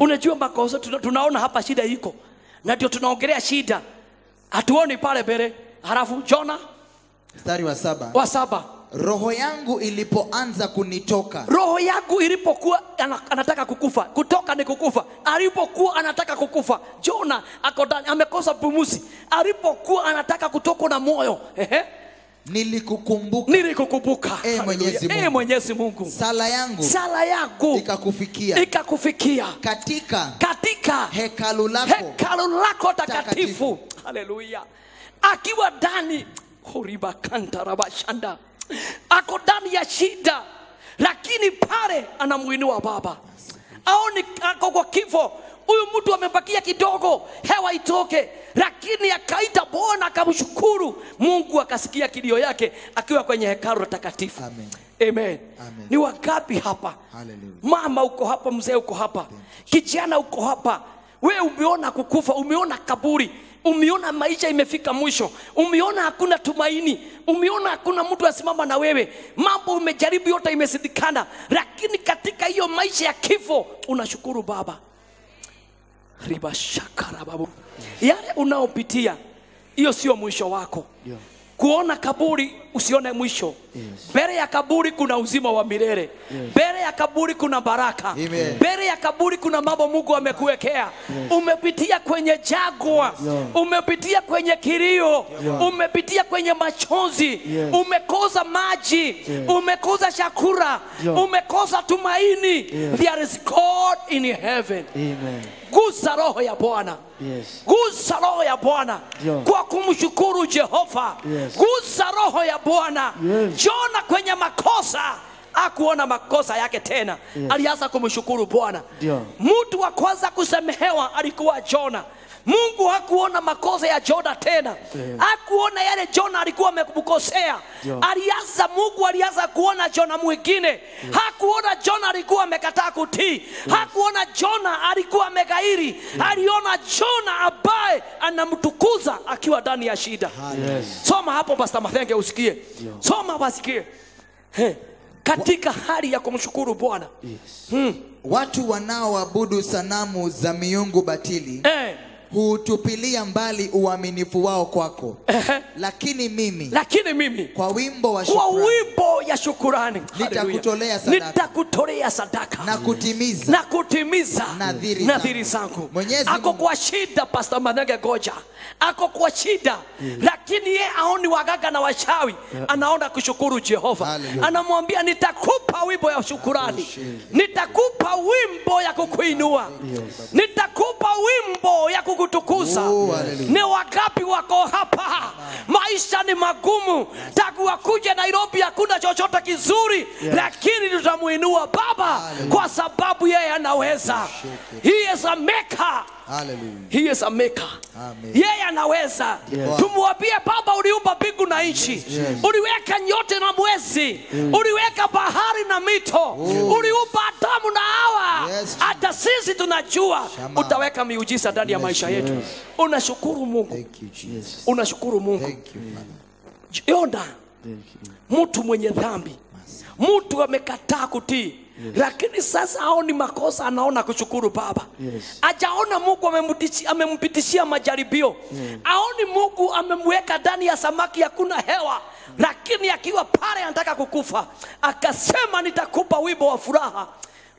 Unajua makosa tunaona hapa shida iko, na ndio tunaongelea shida, hatuoni pale mbele. Halafu Jona mstari wa saba, wa saba roho yangu ilipoanza kunitoka, roho yangu ilipokuwa anataka kukufa. Kutoka ni kukufa. Alipokuwa anataka kukufa, Jona ako ndani, amekosa pumuzi. Alipokuwa anataka kutoka na moyo, ehe nilikukumbuka nilikukumbuka e Mwenyezi ee Mungu, e Mwenyezi Mungu. Sala yangu sala yangu ikakufikia ikakufikia katika katika hekalu lako hekalu lako takatifu. Haleluya, akiwa dani horiba kanta rabashanda ako ndani ya shida, lakini pale anamuinua Baba. Aoni ako kwa kifo, huyu mtu amebakia kidogo, hewa itoke, lakini akaita Bwana akamshukuru Mungu, akasikia kilio yake akiwa kwenye hekalu takatifu. Amen. Amen. Amen. Ni wangapi hapa? Hallelujah. Mama uko hapa, mzee uko hapa, kijana uko hapa, wewe umeona kukufa, umeona kaburi umeona maisha imefika mwisho, umeona hakuna tumaini, umeona hakuna mtu asimama na wewe, mambo umejaribu yote imesidikana, lakini katika hiyo maisha ya kifo unashukuru Baba riba shakara babu, yale unaopitia hiyo sio mwisho wako. Kuona kaburi usione mwisho mbele ya kaburi kuna uzima wa milele mbele yes. ya kaburi kuna baraka mbele ya kaburi kuna mambo Mungu amekuwekea yes. umepitia kwenye jagwa umepitia kwenye kilio umepitia kwenye machozi umekosa maji umekosa chakula umekosa tumaini there is God in heaven Amen. gusa roho ya Bwana Yes. Gusa roho ya Bwana kwa kumshukuru Jehova. Yes. Gusa roho ya Bwana. Yes alijiona kwenye makosa akuona makosa yake tena yes. alianza kumshukuru bwana mtu wa kwanza kusemehewa alikuwa jona Mungu hakuona makosa ya Jona tena, eh. hakuona yale Jona alikuwa amemkosea. aliaza Mungu aliaza kuona Jona mwingine. Hakuona Jona alikuwa amekataa kutii, hakuona Jona alikuwa amegairi, aliona Jona ambaye anamtukuza akiwa ndani ya shida. Soma hapo Pastor Mathenge usikie, soma wasikie katika hali ya kumshukuru Bwana. Yes. Hmm. Watu wanaoabudu sanamu za miungu batili hey. Eh hutupilia mbali uaminifu wao kwako. Lakini mimi lakini mimi kwa wimbo wa kwa wimbo ya shukurani nitakutolea sadaka. nitakutolea sadaka na kutimiza na kutimiza nadhiri nadhiri zangu. Mwenyezi ako kwa shida, Pastor Manage Goja ako kwa shida, mm. lakini ye aoni wagaga na wachawi, eh. anaona kushukuru Jehova. Hallelujah. Anamwambia, nitakupa wimbo ya shukurani, oh, nitakupa wimbo ya kukuinua, nitakupa wimbo ya kukuinua kukutukuza oh, ni wagapi wako hapa maisha ni magumu tangu wakuja nairobi hakuna chochote kizuri lakini tutamuinua baba hallelujah. kwa sababu yeye anaweza he Hallelujah. He is a maker. Amen. Yeye anaweza. Yes. Tumwambie Baba, uliumba mbingu na nchi. Yes, yes. Uliweka nyote na mwezi. Mm. Uliweka bahari na mito. Oh. Uliumba Adamu na Hawa. Yes. Hata sisi tunajua Shama. utaweka miujiza ndani ya maisha yetu. Yes. Unashukuru Mungu. Thank you, Jesus. Unashukuru Mungu. Thank you, Father. Yona. Mtu mwenye dhambi. Mtu amekataa kutii lakini sasa aoni makosa anaona kushukuru baba yes. ajaona mungu amempitishia majaribio aoni mungu amemweka ndani ya samaki hakuna hewa mm. lakini akiwa pale anataka kukufa akasema nitakupa wimbo wa furaha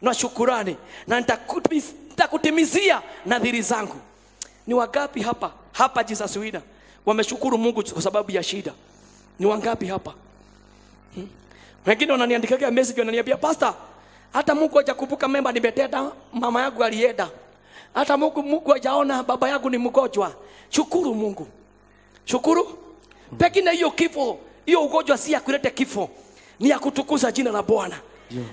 na shukurani na nitakutimizia nadhiri zangu ni wagapi hapa hapa jesus wina wameshukuru mungu kwa sababu ya shida ni wangapi hapa hmm? wengine wananiandikaga message wananiambia pasta hata Mungu hajakumbuka mema nimetenda, mama yangu alienda, hata Mungu Mungu hajaona baba yangu ni mgonjwa. Shukuru Mungu, shukuru. Pengine hiyo kifo, hiyo ugonjwa si ya kuleta kifo, ni ya kutukuza jina la Bwana.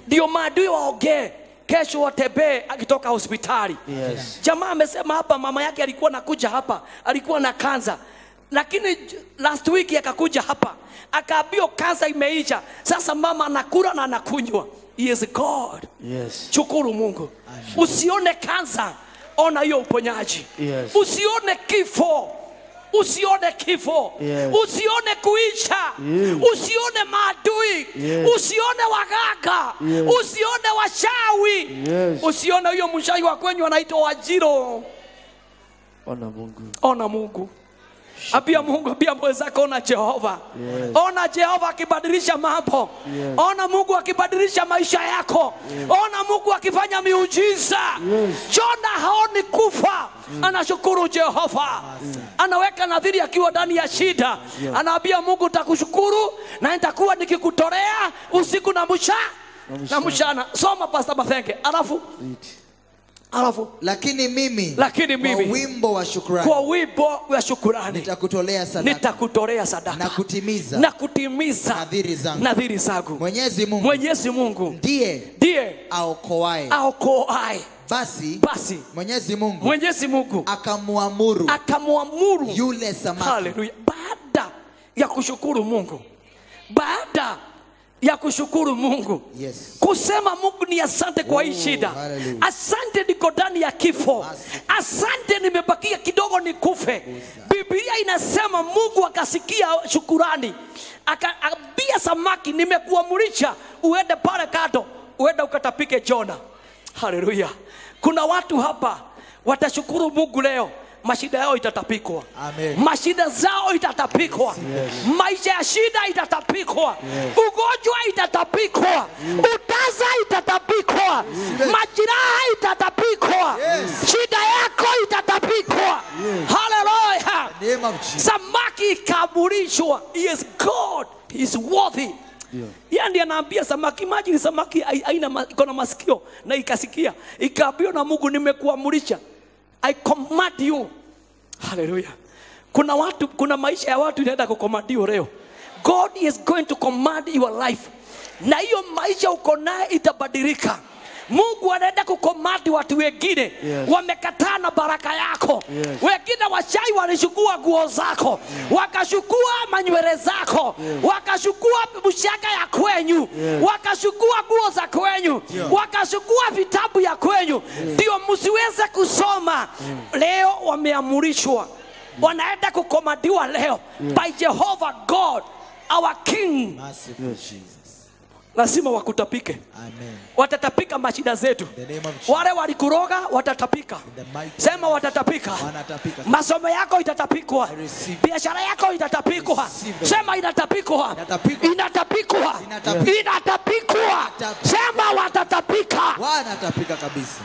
Ndio yeah. maadui waongee kesho watembee akitoka hospitali. Yes. Jamaa amesema hapa, mama yake alikuwa nakuja hapa, alikuwa na kansa lakini last week akakuja hapa akaambiwa kansa imeisha, sasa mama anakula na anakunywa. He is God. Yes. Chukuru Mungu. Usione kansa, ona hiyo uponyaji. Yes. Usione kifo usione kifo yes. usione kuisha yes. usione maadui yes. usione wagaga yes. usione washawi yes. usione hiyo mshai wa kwenyu anaitwa wajiro ona mungu ona mungu Ambia Mungu, ambia mwenzako, ona Jehova, yes. ona Jehova akibadilisha mambo yes. ona Mungu akibadilisha maisha yako yes. ona Mungu akifanya miujiza yes. Jona haoni kufa mm. anashukuru Jehova mm. anaweka nadhiri akiwa ndani ya shida yes. anaambia Mungu, takushukuru na nitakuwa nikikutolea usiku na mchana na mchana. Soma Pastor Mathenge alafu It alafu lakini mimi, lakini mimi kwa wimbo wa shukrani, kwa wimbo wa shukrani nitakutolea sadaka, nitakutolea sadaka na kutimiza, na kutimiza nadhiri zangu, nadhiri zangu. Mwenyezi Mungu, Mwenyezi Mungu ndiye, ndiye aokoaye, aokoaye basi, basi Mwenyezi Mungu, Mwenyezi Mungu akamwamuru, akamwamuru yule samaki. Haleluya! baada ya kushukuru Mungu baada ya kushukuru Mungu yes. kusema Mungu ni asante kwa hii oh, shida, asante niko ndani ya kifo, asante nimebakia kidogo nikufe. Biblia inasema Mungu akasikia shukurani, akaambia samaki, nimekuamrisha uende pale kado, uende ukatapike Jona. Haleluya! Kuna watu hapa watashukuru Mungu leo mashida yao itatapikwa Amen. mashida zao itatapikwa yes. maisha ya shida itatapikwa yes. ugonjwa itatapikwa yes. Mm. utaza itatapikwa yes. majiraha itatapikwa yes. shida yako itatapikwa yes. haleluya samaki ikaburishwa yes god is worthy Yeah. Yeye ndiye anaambia samaki, imagine samaki haina iko na masikio na ikasikia, ikaambiwa na Mungu, nimekuamurisha I command you. Hallelujah. Kuna watu, kuna maisha ya watu inaenda kukomandio leo. God is going to command your life, na hiyo maisha uko naye itabadilika. Mungu anaenda kukomadi watu wengine yes. wamekataa na baraka yako yes. Wengine washai walishukua nguo zako yes. wakashukua manywele zako yes. wakashukua mshaka ya kwenyu yes. wakashukua nguo za kwenyu yes. wakashukua vitabu ya kwenyu ndio yes. msiweze kusoma yes. Mm. Leo wameamurishwa mm. wanaenda kukomadiwa leo yes. by Jehovah God our King Massive, yes lazima wakutapike Amen. watatapika mashida zetu wale walikuroga watatapika sema watatapika masomo yako itatapikwa biashara yako itatapikwa sema inatapikwa inatapikwa inatapikwa sema watatapika wanatapika kabisa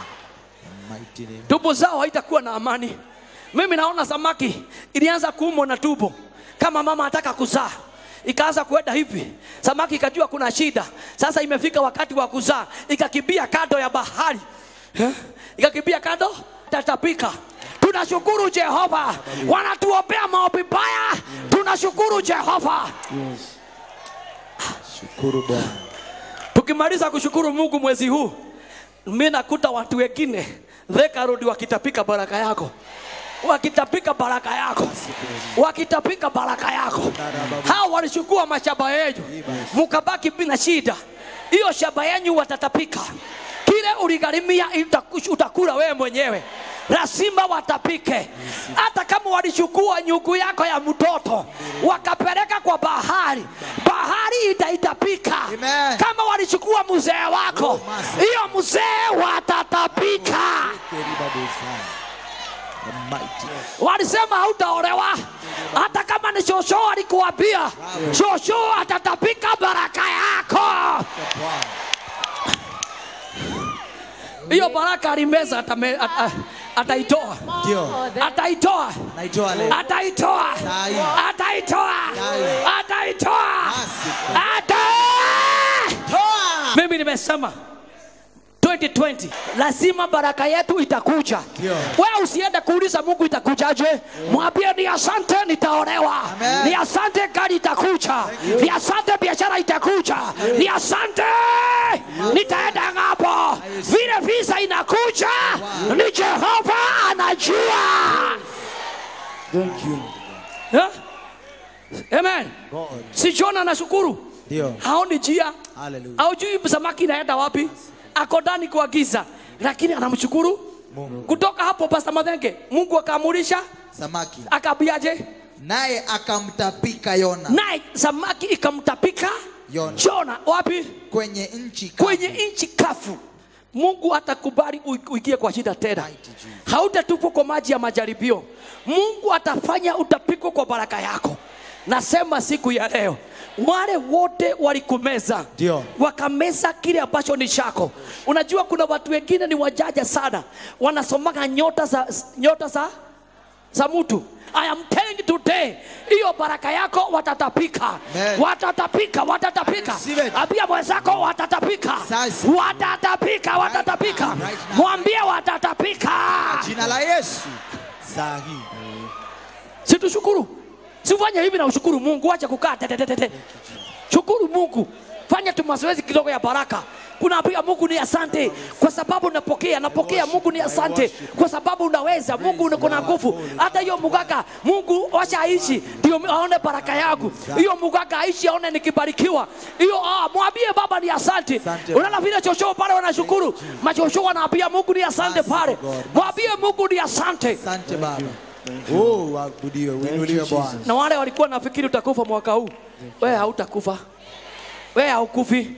zao haitakuwa na amani mimi naona samaki ilianza kuumwa na tubu kama mama ataka kuzaa ikaanza kuenda hivi, samaki ikajua kuna shida, sasa imefika wakati wa kuzaa, ikakimbia kando ya bahari eh? ikakimbia kando tatapika tunashukuru Jehova, wanatuombea maombi baya, tunashukuru Jehova. Yes. Shukuru Bwana. Tukimaliza kushukuru Mungu mwezi huu, mimi nakuta watu wengine Thika Road wakitapika baraka yako wakitapika baraka yako, wakitapika baraka yako. Hao walichukua mashaba yenu, mukabaki bila shida, hiyo shaba yenu watatapika. Kile uligharimia utakula wewe mwenyewe lazima watapike. Hata kama walichukua nyugu yako ya mtoto wakapeleka kwa bahari, bahari itaitapika. Kama walichukua mzee wako, oh, hiyo mzee watatapika. Walisema hautaolewa hata kama ni shosho alikuambia, shosho atatapika baraka yako hiyo baraka alimeza ataitoa ataitoa ataitoa ataitoa ataitoa ata mimi nimesema 2020 lazima baraka yetu itakuja yeah. usiende kuuliza mungu itakujaje mwambie ni asante nitaolewa ni asante gari itakuja ni asante biashara itakuja ni asante nitaenda ng'apo vile visa inakuja ni jehova anajua Thank you. Huh? Amen. God. Si John anashukuru. Ndio. Haoni njia. Hallelujah. samaki inaenda wapi? ako ndani kwa giza, lakini anamshukuru Mungu. Kutoka hapo Pastor Mathenge, Mungu akaamurisha samaki, akabiaje? Naye akamtapika Yona, naye samaki ikamtapika Yona. Yona wapi? Kwenye nchi kafu kwenye nchi kafu. Mungu atakubali uingie kwa shida tena, hautatupwa kwa maji ya majaribio. Mungu atafanya utapikwa kwa baraka yako. Nasema siku ya leo wale wote walikumeza, ndio wakameza kile ambacho ni chako. Unajua kuna watu wengine ni wajaja sana, wanasomaga nyota za nyota za za mtu. I am telling you today, hiyo baraka yako watatapika, Amen. watatapika, watatapika. Ambia mwenzako watatapika, watatapika, watatapika. Right, right Mwambie watatapika, jina la Yesu sahi. Si tushukuru Sifanye hivi na ushukuru Mungu, acha kukaa tetetetete. Shukuru Mungu, fanya tu mazoezi kidogo ya baraka. Unaambia Mungu ni asante kwa sababu unapokea, napokea Mungu ni asante kwa sababu unaweza. Mungu uko na nguvu. Hata hiyo mugaka Mungu acha aishi ndio aone baraka yangu, hiyo mugaka aishi aone nikibarikiwa. Hiyo ah, mwambie Baba ni asante. Unaona vile chochoo pale wanashukuru, machochoo wanaambia Mungu ni asante pale, mwambie Mungu ni asante. Asante Baba. Oh, na wale walikuwa nafikiri utakufa mwaka huu, wewe hautakufa, wewe haukufi.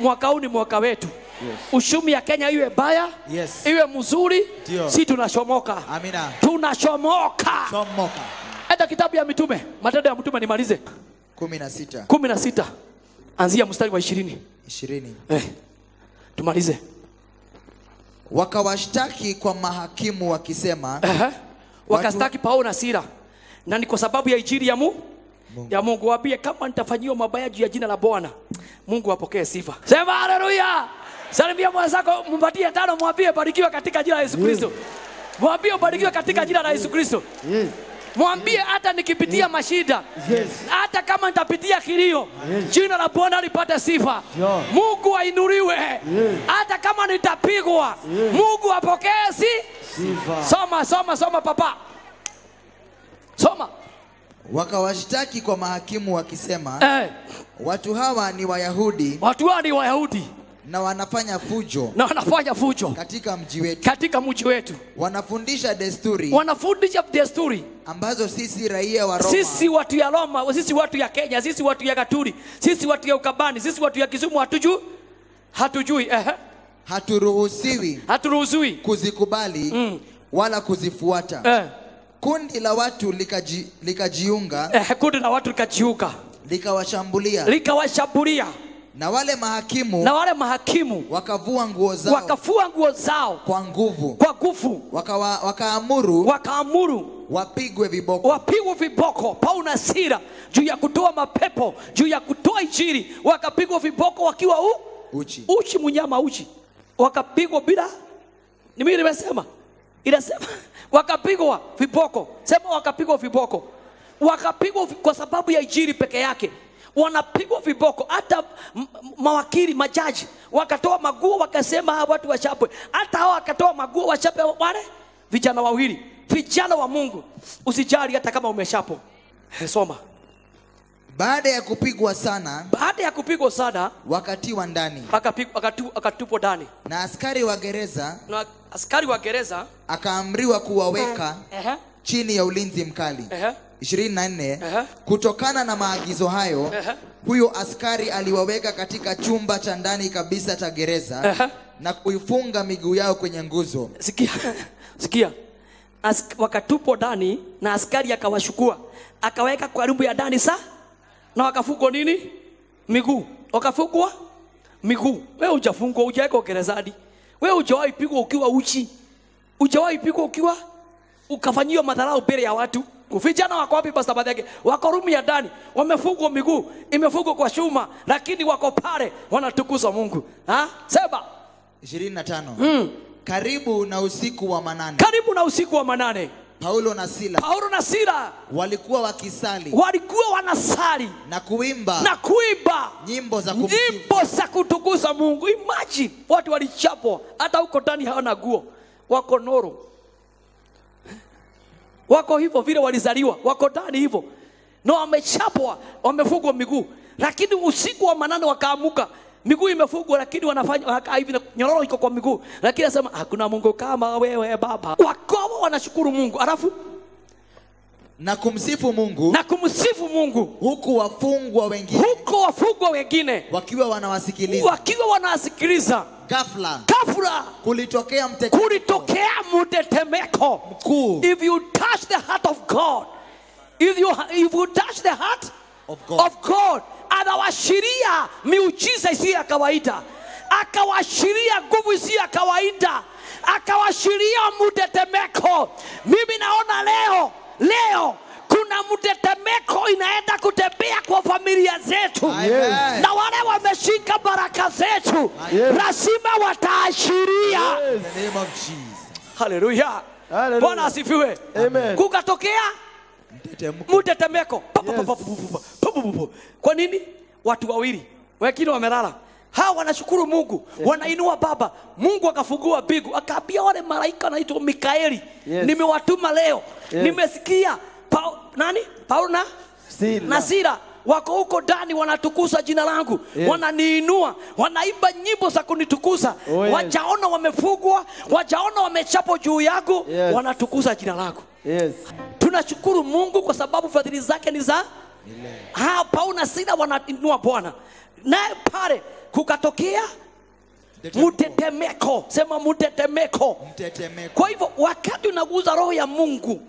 Mwaka huu ni mwaka wetu. Yes. Ushumi ya Kenya iwe baya, yes. iwe mzuri, Dio. si tunashomoka. Amina. Tunashomoka. Hata kitabu ya mitume, Matendo ya Mitume nimalize. na sita Anzia mstari wa ishirini Eh. Tumalize. Wakawashtaki kwa mahakimu wakisema, uh -huh wakastaki Paulo na Sila, na ni kwa sababu ya injili ya mu Mungu. ya Mungu. wabie kama nitafanyiwa mabaya juu ya jina la Bwana, Mungu apokee sifa. Sema haleluya! Salimia mwenzako, mpatie tano, mwambie barikiwa katika jina la Yesu Kristo, mwambie barikiwa katika jina la Yesu Kristo. Mwambie hata nikipitia mashida, hata kama nitapitia kilio, jina la Bwana lipate sifa. Mungu ainuriwe. Hata kama nitapigwa, Mungu apokee sifa. Soma, soma, soma papa, soma. Wakawashtaki kwa mahakimu wakisema, eh. watu hawa ni Wayahudi, watu hawa ni Wayahudi na wanafanya fujo na wanafanya fujo katika mji wetu katika mji wetu wanafundisha desturi wanafundisha desturi ambazo sisi raia wa Roma sisi watu ya Roma sisi watu ya Kenya sisi watu ya Gaturi sisi watu ya ukabani sisi watu ya Kisumu hatuju hatujui eh haturuhusiwi haturuhusiwi kuzikubali mm. wala kuzifuata eh. kundi la watu likaji, likajiunga eh, kundi la watu likajiunga likawashambulia likawashambulia na wale mahakimu, na wale mahakimu wakavua nguo zao, wakafua nguo zao kwa nguvu, kwa nguvu wakaamuru waka wakaamuru wapigwe viboko, wapigwe viboko. Paulo na sira juu ya kutoa mapepo, juu ya kutoa ijiri, wakapigwa viboko wakiwa u uchi, uchi mnyama uchi, wakapigwa bila ni mimi nimesema, inasema [LAUGHS] wakapigwa viboko, sema wakapigwa viboko, wakapigwa kwa sababu ya ijiri peke yake wanapigwa viboko, hata mawakili majaji wakatoa maguo wakasema hawa watu wachapwe, hata hawa wakatoa maguo wachape wale vijana wawili. Vijana wa Mungu, usijali hata kama umeshapo eh, Soma. Baada ya kupigwa sana, baada ya kupigwa sana, wakatiwa ndani, akatupwa ndani na askari wa gereza, na askari wa gereza akaamriwa kuwaweka uh eh, -huh. chini ya ulinzi mkali uh -huh 24 Kutokana na maagizo hayo Huyo askari aliwaweka katika chumba cha ndani kabisa cha gereza na kuifunga miguu yao kwenye nguzo. Sikia, [LAUGHS] sikia. wakatupo ndani na askari akawashukua akaweka karibu ya ndani sa na wakafungwa nini miguu, wakafungwa miguu. Wewe ujafungwa ujaweka gerezani, wewe hujawahi pigwa ukiwa uchi, hujawahi pigwa ukiwa ukafanyiwa madharau mbele ya watu Vijana wako wapi Pastor Badege? Wako rumu ya ndani, wamefungwa miguu, imefungwa kwa chuma, lakini wako pale wanatukuza Mungu. Ha? Seba 25. Hmm. Karibu na usiku wa manane. Karibu na usiku wa manane. Paulo na Sila. Paulo na Sila walikuwa wakisali. Walikuwa wanasali na kuimba. Na kuimba nyimbo za kumsifu. Nyimbo za kutukuza Mungu. Imagine watu walichapwa hata huko ndani hawana nguo. Wako noro wako hivyo vile walizaliwa, wako ndani hivyo na no, wamechapwa, wamefugwa miguu, lakini usiku wa manane wakaamuka miguu imefugwa, lakini wanafanya wanakaa hivi na nyororo iko kwa miguu, lakini anasema hakuna Mungu kama wewe Baba. Wakomo wanashukuru Mungu, alafu na kumsifu Mungu na kumsifu Mungu, huku wafungwa wengine huku wafungwa wengine wakiwa wanawasikiliza wakiwa wanawasikiliza ghafla, ghafla kulitokea mtetemeko, kulitokea mtetemeko mkuu. If you touch the heart of God, if you, if you touch the heart of God, of God anawashiria miujiza isiyo ya kawaida, akawashiria nguvu isiyo ya kawaida, akawashiria mtetemeko. Mimi naona leo leo kuna mtetemeko inaenda kutembea kwa familia zetu Amen. na wale wameshika baraka zetu lazima wataashiria. Yes. Haleluya, Bwana asifiwe. Kukatokea mtetemeko, kwa nini? Watu wawili wengine wamelala hawa wanashukuru Mungu, wanainua baba. Mungu akafungua bigu akaambia wale malaika wanaitwa Mikaeli, yes. nimewatuma leo, yes. nimesikia Paul, nani? Paul na Sila. na Sila wako huko ndani wanatukuza jina langu yes. wananiinua wanaimba nyimbo za kunitukuza oh, yes. wajaona wamefugwa wajaona wamechapo juu yangu yes. wanatukuza jina langu yes. tunashukuru mungu kwa sababu fadhili zake ni za ha, na Sila wanainua bwana naye pale kukatokea mtetemeko sema mtetemeko kwa hivyo wakati unaguza roho ya mungu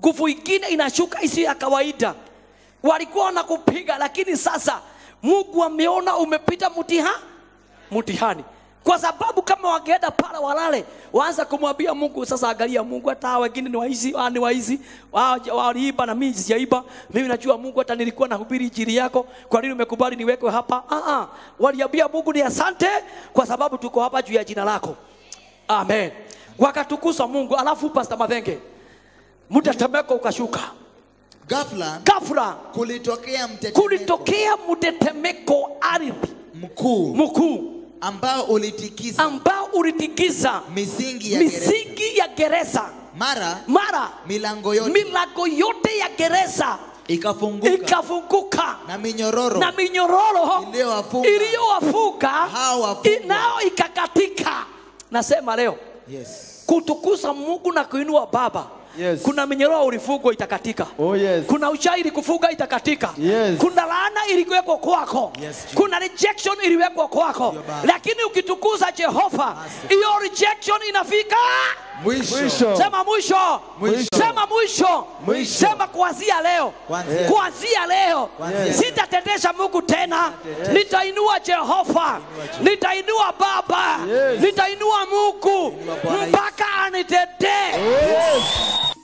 nguvu ingine inashuka isiyo ya kawaida. Walikuwa wanakupiga, lakini sasa Mungu ameona umepita mutiha, mtihani kwa sababu kama wangeenda pale walale, waanza kumwambia Mungu, sasa angalia Mungu, hata wengine ni waizi, ni waizi waliiba na mimi sijaiba. Mimi najua Mungu, hata nilikuwa nahubiri injili yako, kwa nini umekubali niwekwe hapa? Ah, ah. Waliambia Mungu ni asante, kwa sababu tuko hapa juu ya jina lako. Amen. Wakatukuza Mungu. Alafu Pastor Mathenge, mtetemeko ukashuka. Ghafla, ghafla kulitokea mtetemeko, kulitokea mtetemeko ardhi mkuu, mkuu ambao ulitikisa, ambao ulitikisa misingi ya misingi gereza, ya gereza. Mara, mara milango yote, milango yote ya gereza ikafunguka, ikafunguka na minyororo, na minyororo iliyowafunga hao nao ikakatika. Nasema leo yes, kutukuza Mungu na kuinua Baba yes. kuna minyeroa ulifugwa itakatika oh, yes. kuna uchairi kufuga itakatika yes. kuna laana iliwekwa kwako yes, kuna rejection iliwekwa kwako lakini ukitukuza jehova hiyo rejection inafika mwisho. Sema mwisho. mwisho. Sema mwisho. mwisho. Sema kuanzia leo, kuanzia Kuanzia leo Kuanzia. sitatendesha Mungu tena, nitainua Jehova, nitainua Baba, yes. nitainua Mungu mpaka anitetee. Yes.